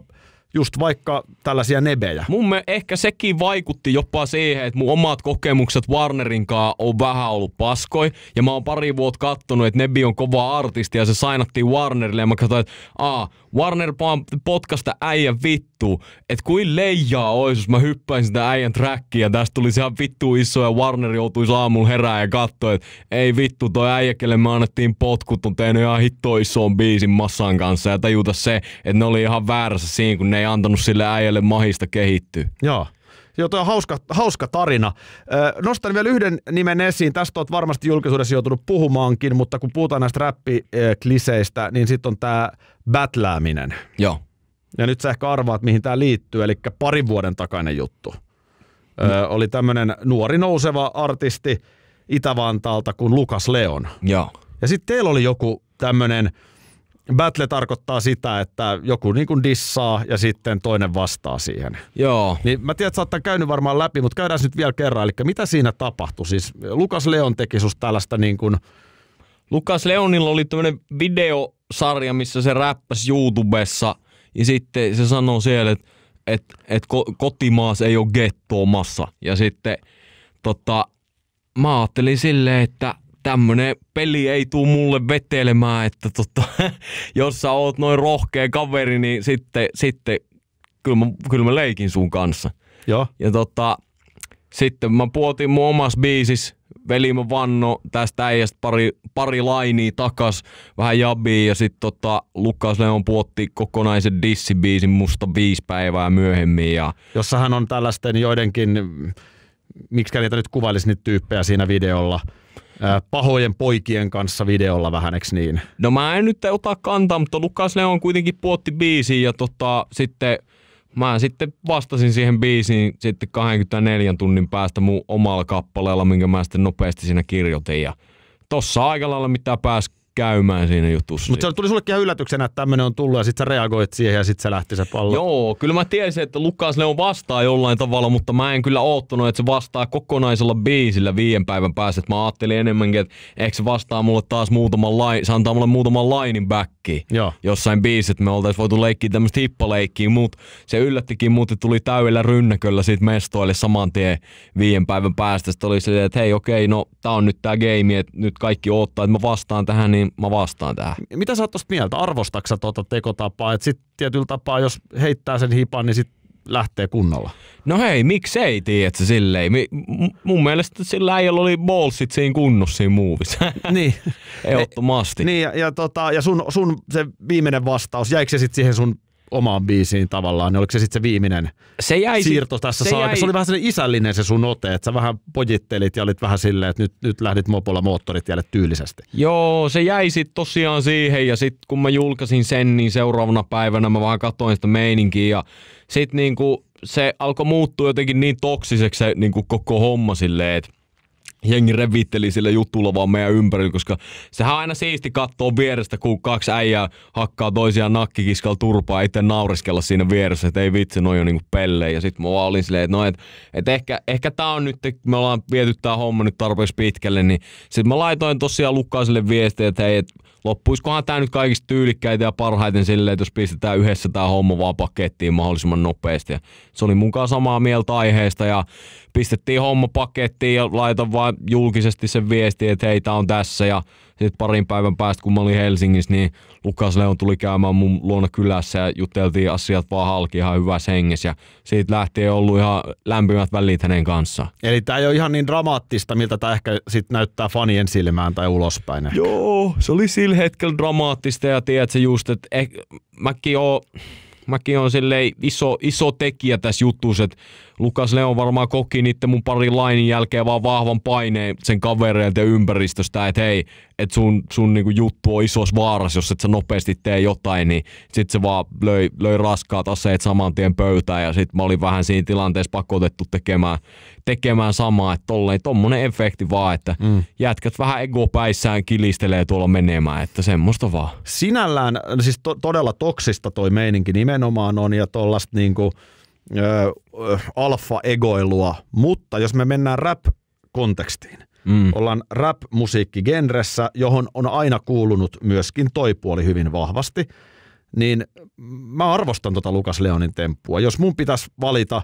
just vaikka tällaisia nebejä. Mun me, ehkä sekin vaikutti jopa siihen, että mun omat kokemukset Warnerin kanssa on vähän ollut paskoi. Ja mä oon pari vuotta kattonut, että Nebi on kova artisti ja se sainattiin Warnerille. Ja mä katsoin, että aa, Warner potkasta äijän vittu. Että kuin leijaa olisi, jos mä hyppäisin sitä äijän trackia. Tästä tuli ihan vittu iso ja Warner joutui aamulla herää ja katsoi, että ei vittu, toi äijä, kelle me annettiin potkut, on tehnyt ihan hitto biisin massan kanssa. Ja tajuta se, että ne oli ihan väärässä siinä, kun ne ei antanut sille äijälle mahista kehittyä. Joo. Joo, toi on hauska, hauska tarina. Ö, nostan vielä yhden nimen esiin. Tästä olet varmasti julkisuudessa joutunut puhumaankin, mutta kun puhutaan näistä räppikliseistä, niin sitten on tämä bätlääminen. Joo. Ja nyt sä ehkä arvaat, mihin tämä liittyy, eli parin vuoden takainen juttu. Ö, mm. oli tämmöinen nuori nouseva artisti Itävantaalta kuin Lukas Leon. Joo. Ja sitten teillä oli joku tämmöinen Battle tarkoittaa sitä, että joku niin kuin dissaa ja sitten toinen vastaa siihen. Joo. Niin mä tiedän, että sä oot käynyt varmaan läpi, mutta käydään nyt vielä kerran. Eli mitä siinä tapahtui? Siis Lukas Leon teki susta tällaista niin kuin... Lukas Leonilla oli tämmöinen videosarja, missä se räppäsi YouTubessa ja sitten se sanoi siellä, että että että kotimaas ei ole gettoomassa. massa. Ja sitten tota, mä ajattelin silleen, että – tämmönen peli ei tuu mulle vetelemään, että totta, <laughs> jos sä oot noin rohkea kaveri, niin sitten, sitten kyllä, mä, kyllä mä leikin sun kanssa. Joo. Ja tota, sitten mä puotin mun omas biisis, veli mä vanno tästä äijästä pari, pari lainia takas, vähän jabiin ja sitten tota, Lukas Leon puotti kokonaisen dissibiisin musta viisi päivää myöhemmin. Ja... Jossahan on tällaisten joidenkin, miksi niitä nyt kuvailisi niitä tyyppejä siinä videolla – pahojen poikien kanssa videolla vähän, eks niin? No mä en nyt ota kantaa, mutta Lukas Leon kuitenkin puotti biisiin ja tota, sitten mä sitten vastasin siihen biisiin sitten 24 tunnin päästä mun omalla kappaleella, minkä mä sitten nopeasti siinä kirjoitin ja tossa aika lailla mitä pääsi käymään siinä jutussa. Mutta se tuli sullekin yllätyksenä, että tämmöinen on tullut ja sitten sä reagoit siihen ja sitten se lähti se pallo. Joo, kyllä mä tiesin, että Lukas Leon vastaa jollain tavalla, mutta mä en kyllä oottanut, että se vastaa kokonaisella biisillä viiden päivän päästä. Et mä ajattelin enemmänkin, että ehkä se vastaa mulle taas muutaman lain, se antaa mulle muutaman lainin backki, jossain biisissä, että me oltaisiin voitu leikkiä tämmöistä hippaleikkiä, mutta se yllättikin mut, tuli täydellä rynnäköllä siitä mestoille saman tien viiden päivän päästä. Sitten oli silleen, että hei okei, okay, no tää on nyt tää game, että nyt kaikki odottaa, että mä vastaan tähän, niin niin mä vastaan tähän. Mitä sä oot tosta mieltä? Arvostaksa tuota tekotapaa? Että sitten tietyllä tapaa, jos heittää sen hipan, niin sit lähtee kunnolla. No hei, miksei, tiedätkö, silleen. Mun mielestä sillä äijällä oli ballsit siinä kunnossa siinä muuvissa. <laughs> niin. Ehdottomasti. Niin, ja, ja, tota, ja sun, sun se viimeinen vastaus, jäikö se sitten siihen sun omaan biisiin tavallaan, niin oliko se sitten se viimeinen se jäi, siirto tässä se saakka? Jäi. Se oli vähän sellainen isällinen se sun ote, että sä vähän pojittelit ja olit vähän silleen, että nyt, nyt lähdit mopolla jälle tyylisesti. Joo, se jäi sitten tosiaan siihen ja sitten kun mä julkaisin sen, niin seuraavana päivänä mä vaan katsoin sitä meininkiä ja sitten niinku se alkoi muuttua jotenkin niin toksiseksi se niinku koko homma silleen, että jengi revitteli sillä jutulla vaan meidän ympärillä, koska sehän aina siisti katsoa vierestä, kun kaksi äijää hakkaa toisiaan nakkikiskalla turpaa, itse nauriskella siinä vieressä, että ei vitsi, noin on niinku pellejä. Ja sit mä vaan olin silleen, että no, et, et ehkä, ehkä tää on nyt, me ollaan viety tää homma nyt tarpeeksi pitkälle, niin sit mä laitoin tosiaan Lukkaiselle viestiä, että hei, että loppuiskohan tämä nyt kaikista tyylikkäitä ja parhaiten silleen, että jos pistetään yhdessä tämä homma vaan pakettiin mahdollisimman nopeasti. Ja se oli mukaan samaa mieltä aiheesta ja pistettiin homma pakettiin ja laitan vaan julkisesti sen viesti, että hei, tämä on tässä ja sitten parin päivän päästä, kun mä olin Helsingissä, niin Lukas Leon tuli käymään mun luona kylässä ja juteltiin asiat vaan halki ihan hyvässä hengessä. Ja siitä lähtien ollut ihan lämpimät välit hänen kanssaan. Eli tämä ei ole ihan niin dramaattista, miltä tämä ehkä sit näyttää fanien silmään tai ulospäin. Ehkä. Joo, se oli sillä hetkellä dramaattista ja se just, että eh, mäkin oon mäkin on silleen iso, iso tekijä tässä jutussa, että Lukas Leon varmaan koki niiden mun pari lainin jälkeen vaan vahvan paineen sen kavereilta ja ympäristöstä, että hei, että sun, sun niinku juttu on isos vaaras, jos et sä nopeasti tee jotain, niin sit se vaan löi, löi raskaat aseet saman tien pöytään ja sit mä olin vähän siinä tilanteessa pakotettu tekemään, tekemään samaa, että tolleen tommonen efekti vaan, että mm. jätkät vähän egopäissään kilistelee tuolla menemään, että semmoista vaan. Sinällään no siis to- todella toksista toi meininki nimenomaan on ja tollasta niinku, ö, alfa-egoilua, mutta jos me mennään rap-kontekstiin, mm. ollaan rap genressä johon on aina kuulunut myöskin toi puoli hyvin vahvasti, niin mä arvostan tota Lukas Leonin temppua. Jos mun pitäisi valita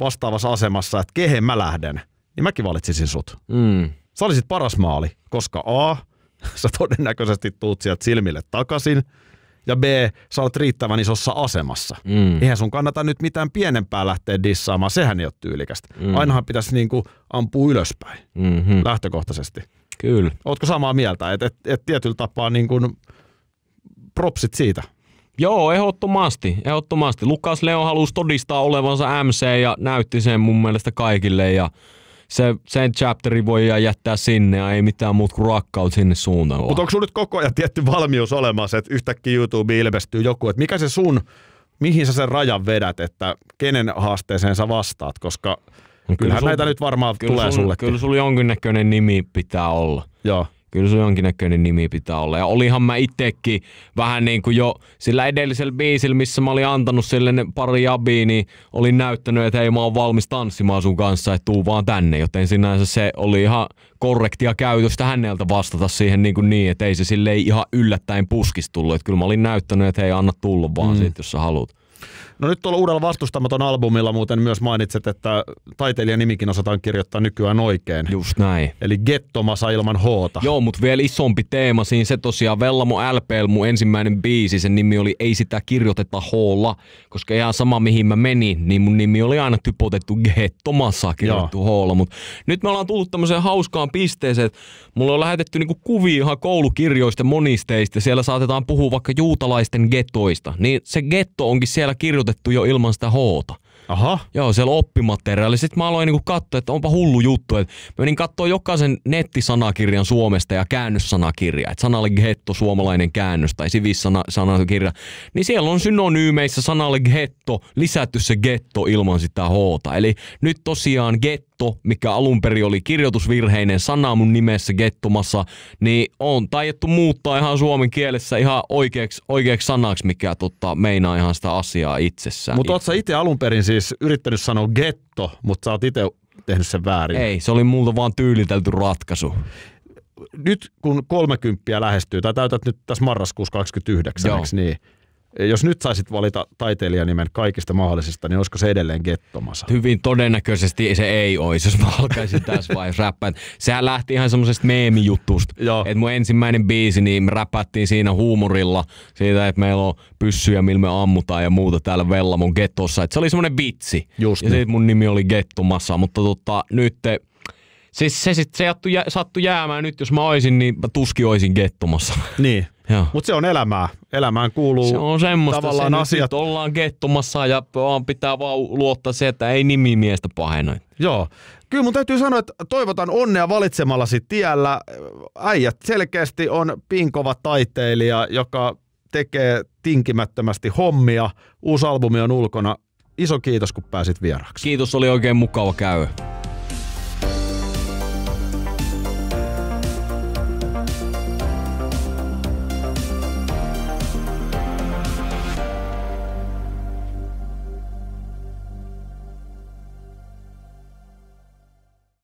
vastaavassa asemassa, että kehen mä lähden, niin mäkin valitsisin sut. Mm. Sä olisit paras maali, koska A, <laughs> sä todennäköisesti tuut sieltä silmille takaisin – ja B, sä olet riittävän isossa asemassa. Mm. Eihän sun kannata nyt mitään pienempää lähteä dissaamaan, sehän ei ole tyylikästä. Mm. Ainahan pitäisi niin kuin ampua ylöspäin mm-hmm. lähtökohtaisesti. Kyllä. Ootko samaa mieltä, että et, et tietyllä tapaa niin kuin propsit siitä? Joo, ehdottomasti, ehdottomasti. Lukas Leo halusi todistaa olevansa MC ja näytti sen mun mielestä kaikille ja – se, sen chapterin voi jättää sinne ja ei mitään muuta kuin rakkaut sinne suuntaan. Mutta onko sun nyt koko ajan tietty valmius olemassa, että yhtäkkiä YouTube ilmestyy joku, että mikä se sun, mihin sä sen rajan vedät, että kenen haasteeseen sä vastaat, koska no Kyllähän kyllä sul, näitä nyt varmaan kyllä tulee sul, sullekin. Kyllä sulla jonkinnäköinen nimi pitää olla. Joo kyllä se jonkinnäköinen nimi pitää olla. Ja olihan mä itsekin vähän niin kuin jo sillä edellisellä biisillä, missä mä olin antanut sille pari jabia, niin olin näyttänyt, että hei mä oon valmis tanssimaan sun kanssa, että tuu vaan tänne. Joten sinänsä se oli ihan korrektia käytöstä häneltä vastata siihen niin, kuin niin että ei se sille ihan yllättäen puskistullut. Että kyllä mä olin näyttänyt, että hei anna tulla vaan mm. siitä, jos sä haluat. No nyt tuolla uudella vastustamaton albumilla muuten myös mainitset, että taiteilijan nimikin osataan kirjoittaa nykyään oikein. Just näin. Eli Gettomasa ilman hoota. Joo, mutta vielä isompi teema siinä se tosiaan Vellamo LP, mun ensimmäinen biisi, sen nimi oli Ei sitä kirjoiteta hoolla, koska ihan sama mihin mä menin, niin mun nimi oli aina typotettu Gettomasa kirjoitettu hoolla, mutta nyt me ollaan tullut tämmöiseen hauskaan pisteeseen, että mulle on lähetetty niinku kuvia ihan koulukirjoista monisteista, siellä saatetaan puhua vaikka juutalaisten getoista, niin se getto onkin siellä kirjoitettu kirjoitettu jo ilman sitä hoota. Aha. Joo, siellä on oppimateriaali. Sitten mä aloin niinku katsoa, että onpa hullu juttu. Et mä menin katsoa jokaisen nettisanakirjan Suomesta ja käännössanakirja. Että sanalle ghetto, suomalainen käännös tai sivissanakirja. Niin siellä on synonyymeissä sanalle ghetto lisätty se ghetto ilman sitä hoota. Eli nyt tosiaan get getto, mikä alun perin oli kirjoitusvirheinen sana mun nimessä gettomassa, niin on taidettu muuttaa ihan suomen kielessä ihan oikeaksi, oikeaksi sanaksi, mikä totta, meinaa ihan sitä asiaa itsessään. Mutta ootko itse alun perin siis yrittänyt sanoa getto, mutta sä oot itse tehnyt sen väärin? Ei, se oli multa vaan tyylitelty ratkaisu nyt kun 30 lähestyy, tai täytät nyt tässä marraskuussa 29, niin jos nyt saisit valita nimen kaikista mahdollisista, niin olisiko se edelleen gettomassa? Hyvin todennäköisesti se ei olisi, jos mä alkaisin tässä <laughs> vaiheessa räppää. Sehän lähti ihan semmoisesta meemijutusta. että mun ensimmäinen biisi, niin me räpättiin siinä huumorilla siitä, että meillä on pyssyjä, millä me ammutaan ja muuta täällä mun gettossa. Et se oli semmoinen vitsi. Just ja niin. sitten mun nimi oli gettomassa. mutta tota, nyt te, siis se, sit, se sattui, sattui jäämään nyt, jos mä olisin, niin mä tuskin oisin gettomassa. Niin, mutta se on elämää. Elämään kuuluu se on semmoista, tavallaan se asiat. Nyt ollaan kettomassa ja vaan pitää vaan luottaa se, että ei nimi miestä pahena. Joo. Kyllä mun täytyy sanoa, että toivotan onnea valitsemallasi tiellä. Äijät selkeästi on pinkova taiteilija, joka tekee tinkimättömästi hommia. Uusi albumi on ulkona. Iso kiitos, kun pääsit vieraaksi. Kiitos, oli oikein mukava käydä.